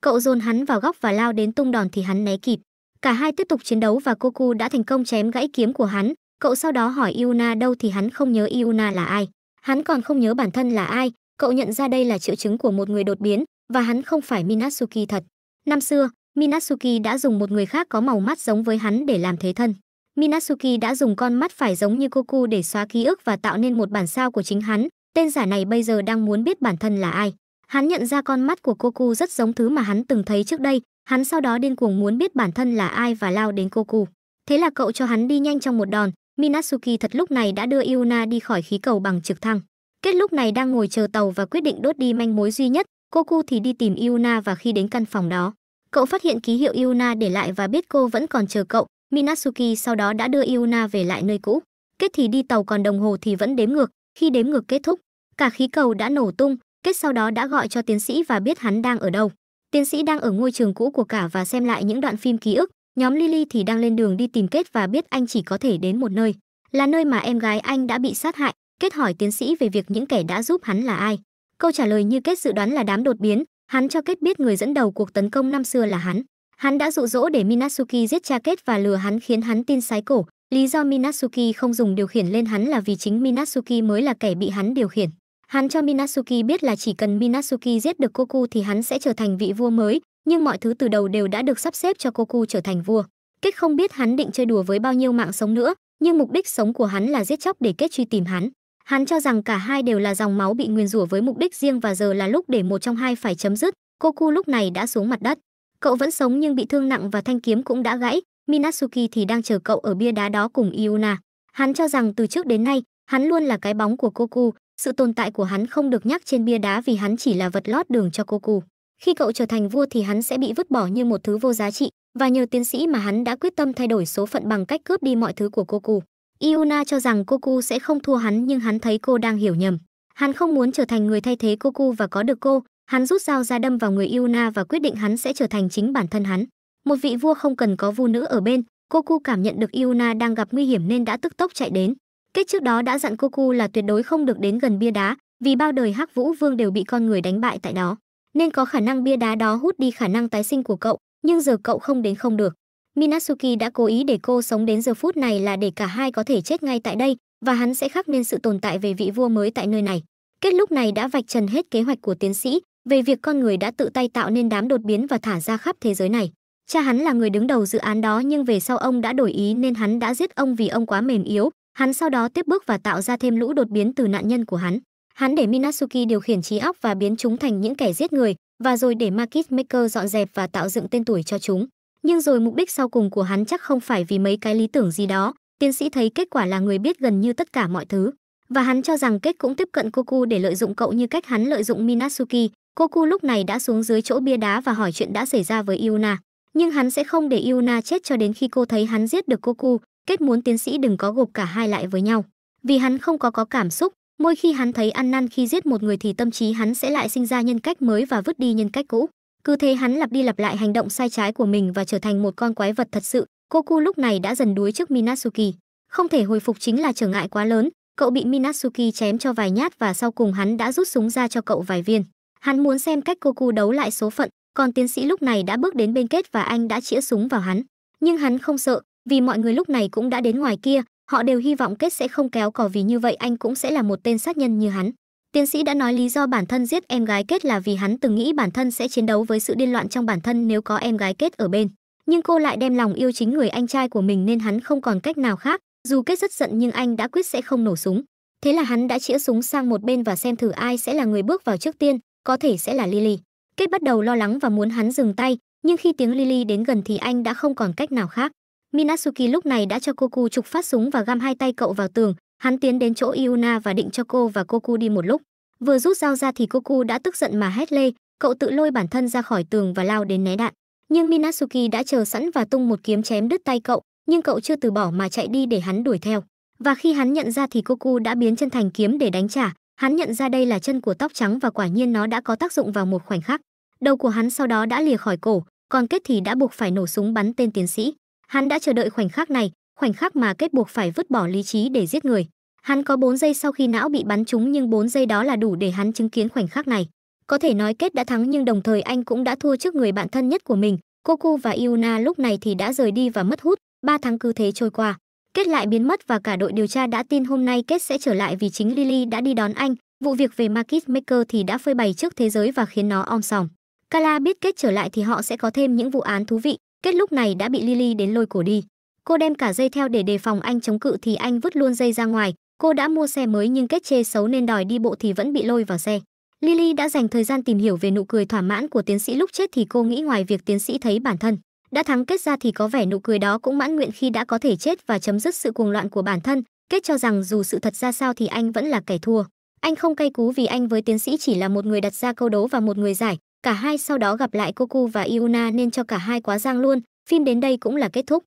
Cậu dồn hắn vào góc và lao đến tung đòn thì hắn né kịp. Cả hai tiếp tục chiến đấu và Koku đã thành công chém gãy kiếm của hắn. Cậu sau đó hỏi Iuna đâu thì hắn không nhớ Iuna là ai. Hắn còn không nhớ bản thân là ai. Cậu nhận ra đây là triệu chứng của một người đột biến và hắn không phải Minatsuki thật. Năm xưa, Minatsuki đã dùng một người khác có màu mắt giống với hắn để làm thế thân. Minatsuki đã dùng con mắt phải giống như Koku để xóa ký ức và tạo nên một bản sao của chính hắn. Tên giả này bây giờ đang muốn biết bản thân là ai. Hắn nhận ra con mắt của Koku rất giống thứ mà hắn từng thấy trước đây. Hắn sau đó điên cuồng muốn biết bản thân là ai và lao đến Koku. Thế là cậu cho hắn đi nhanh trong một đòn. Minatsuki thật lúc này đã đưa Yuna đi khỏi khí cầu bằng trực thăng. Kết lúc này đang ngồi chờ tàu và quyết định đốt đi manh mối duy nhất. Koku thì đi tìm Yuna và khi đến căn phòng đó, Cậu phát hiện ký hiệu Yuna để lại và biết cô vẫn còn chờ cậu. Minatsuki sau đó đã đưa Yuna về lại nơi cũ. Kết thì đi tàu còn đồng hồ thì vẫn đếm ngược. Khi đếm ngược kết thúc, cả khí cầu đã nổ tung. Kết sau đó đã gọi cho tiến sĩ và biết hắn đang ở đâu. Tiến sĩ đang ở ngôi trường cũ của cả và xem lại những đoạn phim ký ức. Nhóm Lily thì đang lên đường đi tìm kết và biết anh chỉ có thể đến một nơi. Là nơi mà em gái anh đã bị sát hại. Kết hỏi tiến sĩ về việc những kẻ đã giúp hắn là ai. Câu trả lời như kết dự đoán là đám đột biến, Hắn cho kết biết người dẫn đầu cuộc tấn công năm xưa là hắn. Hắn đã dụ dỗ để Minasuki giết cha kết và lừa hắn khiến hắn tin sái cổ. Lý do Minasuki không dùng điều khiển lên hắn là vì chính Minasuki mới là kẻ bị hắn điều khiển. Hắn cho Minasuki biết là chỉ cần Minasuki giết được Koku thì hắn sẽ trở thành vị vua mới, nhưng mọi thứ từ đầu đều đã được sắp xếp cho Koku trở thành vua. Kết không biết hắn định chơi đùa với bao nhiêu mạng sống nữa, nhưng mục đích sống của hắn là giết chóc để kết truy tìm hắn. Hắn cho rằng cả hai đều là dòng máu bị nguyền rủa với mục đích riêng và giờ là lúc để một trong hai phải chấm dứt. Goku lúc này đã xuống mặt đất. Cậu vẫn sống nhưng bị thương nặng và thanh kiếm cũng đã gãy. Minatsuki thì đang chờ cậu ở bia đá đó cùng Iuna. Hắn cho rằng từ trước đến nay, hắn luôn là cái bóng của Goku, sự tồn tại của hắn không được nhắc trên bia đá vì hắn chỉ là vật lót đường cho Goku. Khi cậu trở thành vua thì hắn sẽ bị vứt bỏ như một thứ vô giá trị, và nhờ tiến sĩ mà hắn đã quyết tâm thay đổi số phận bằng cách cướp đi mọi thứ của Goku. Iuna cho rằng Koku sẽ không thua hắn nhưng hắn thấy cô đang hiểu nhầm. Hắn không muốn trở thành người thay thế Koku và có được cô, hắn rút dao ra đâm vào người Iuna và quyết định hắn sẽ trở thành chính bản thân hắn. Một vị vua không cần có vu nữ ở bên, Koku cảm nhận được Iuna đang gặp nguy hiểm nên đã tức tốc chạy đến. Kết trước đó đã dặn Koku là tuyệt đối không được đến gần bia đá, vì bao đời Hắc Vũ Vương đều bị con người đánh bại tại đó, nên có khả năng bia đá đó hút đi khả năng tái sinh của cậu, nhưng giờ cậu không đến không được. Minasuki đã cố ý để cô sống đến giờ phút này là để cả hai có thể chết ngay tại đây và hắn sẽ khắc nên sự tồn tại về vị vua mới tại nơi này. Kết lúc này đã vạch trần hết kế hoạch của tiến sĩ về việc con người đã tự tay tạo nên đám đột biến và thả ra khắp thế giới này. Cha hắn là người đứng đầu dự án đó nhưng về sau ông đã đổi ý nên hắn đã giết ông vì ông quá mềm yếu. Hắn sau đó tiếp bước và tạo ra thêm lũ đột biến từ nạn nhân của hắn. Hắn để Minasuki điều khiển trí óc và biến chúng thành những kẻ giết người và rồi để Market Maker dọn dẹp và tạo dựng tên tuổi cho chúng nhưng rồi mục đích sau cùng của hắn chắc không phải vì mấy cái lý tưởng gì đó tiến sĩ thấy kết quả là người biết gần như tất cả mọi thứ và hắn cho rằng kết cũng tiếp cận Koku để lợi dụng cậu như cách hắn lợi dụng Minatsuki. Koku lúc này đã xuống dưới chỗ bia đá và hỏi chuyện đã xảy ra với Iona, nhưng hắn sẽ không để Iona chết cho đến khi cô thấy hắn giết được Koku. Kết muốn tiến sĩ đừng có gộp cả hai lại với nhau, vì hắn không có có cảm xúc. Mỗi khi hắn thấy ăn năn khi giết một người thì tâm trí hắn sẽ lại sinh ra nhân cách mới và vứt đi nhân cách cũ. Cứ thế hắn lặp đi lặp lại hành động sai trái của mình và trở thành một con quái vật thật sự. Koku lúc này đã dần đuối trước Minasuki, Không thể hồi phục chính là trở ngại quá lớn, cậu bị Minasuki chém cho vài nhát và sau cùng hắn đã rút súng ra cho cậu vài viên. Hắn muốn xem cách Koku đấu lại số phận, còn tiến sĩ lúc này đã bước đến bên kết và anh đã chĩa súng vào hắn. Nhưng hắn không sợ, vì mọi người lúc này cũng đã đến ngoài kia, họ đều hy vọng kết sẽ không kéo cò vì như vậy anh cũng sẽ là một tên sát nhân như hắn. Tiến sĩ đã nói lý do bản thân giết em gái Kết là vì hắn từng nghĩ bản thân sẽ chiến đấu với sự điên loạn trong bản thân nếu có em gái Kết ở bên. Nhưng cô lại đem lòng yêu chính người anh trai của mình nên hắn không còn cách nào khác, dù Kết rất giận nhưng anh đã quyết sẽ không nổ súng. Thế là hắn đã chĩa súng sang một bên và xem thử ai sẽ là người bước vào trước tiên, có thể sẽ là Lily. Kết bắt đầu lo lắng và muốn hắn dừng tay, nhưng khi tiếng Lily đến gần thì anh đã không còn cách nào khác. Minasuki lúc này đã cho Koku trục phát súng và găm hai tay cậu vào tường, Hắn tiến đến chỗ Iuna và định cho cô và Koku đi một lúc. Vừa rút dao ra thì Koku đã tức giận mà hét lê, cậu tự lôi bản thân ra khỏi tường và lao đến né đạn. Nhưng Minatsuki đã chờ sẵn và tung một kiếm chém đứt tay cậu, nhưng cậu chưa từ bỏ mà chạy đi để hắn đuổi theo. Và khi hắn nhận ra thì Koku đã biến chân thành kiếm để đánh trả, hắn nhận ra đây là chân của tóc trắng và quả nhiên nó đã có tác dụng vào một khoảnh khắc. Đầu của hắn sau đó đã lìa khỏi cổ, còn kết thì đã buộc phải nổ súng bắn tên tiến sĩ. Hắn đã chờ đợi khoảnh khắc này, khoảnh khắc mà kết buộc phải vứt bỏ lý trí để giết người. Hắn có 4 giây sau khi não bị bắn trúng nhưng 4 giây đó là đủ để hắn chứng kiến khoảnh khắc này. Có thể nói kết đã thắng nhưng đồng thời anh cũng đã thua trước người bạn thân nhất của mình. Koku và yuna lúc này thì đã rời đi và mất hút, 3 tháng cứ thế trôi qua. Kết lại biến mất và cả đội điều tra đã tin hôm nay Kết sẽ trở lại vì chính Lily đã đi đón anh. Vụ việc về Market Maker thì đã phơi bày trước thế giới và khiến nó om sòm. Kala biết Kết trở lại thì họ sẽ có thêm những vụ án thú vị. Kết lúc này đã bị Lily đến lôi cổ đi cô đem cả dây theo để đề phòng anh chống cự thì anh vứt luôn dây ra ngoài cô đã mua xe mới nhưng kết chê xấu nên đòi đi bộ thì vẫn bị lôi vào xe lily đã dành thời gian tìm hiểu về nụ cười thỏa mãn của tiến sĩ lúc chết thì cô nghĩ ngoài việc tiến sĩ thấy bản thân đã thắng kết ra thì có vẻ nụ cười đó cũng mãn nguyện khi đã có thể chết và chấm dứt sự cuồng loạn của bản thân kết cho rằng dù sự thật ra sao thì anh vẫn là kẻ thua anh không cay cú vì anh với tiến sĩ chỉ là một người đặt ra câu đố và một người giải cả hai sau đó gặp lại cô và Iona nên cho cả hai quá giang luôn phim đến đây cũng là kết thúc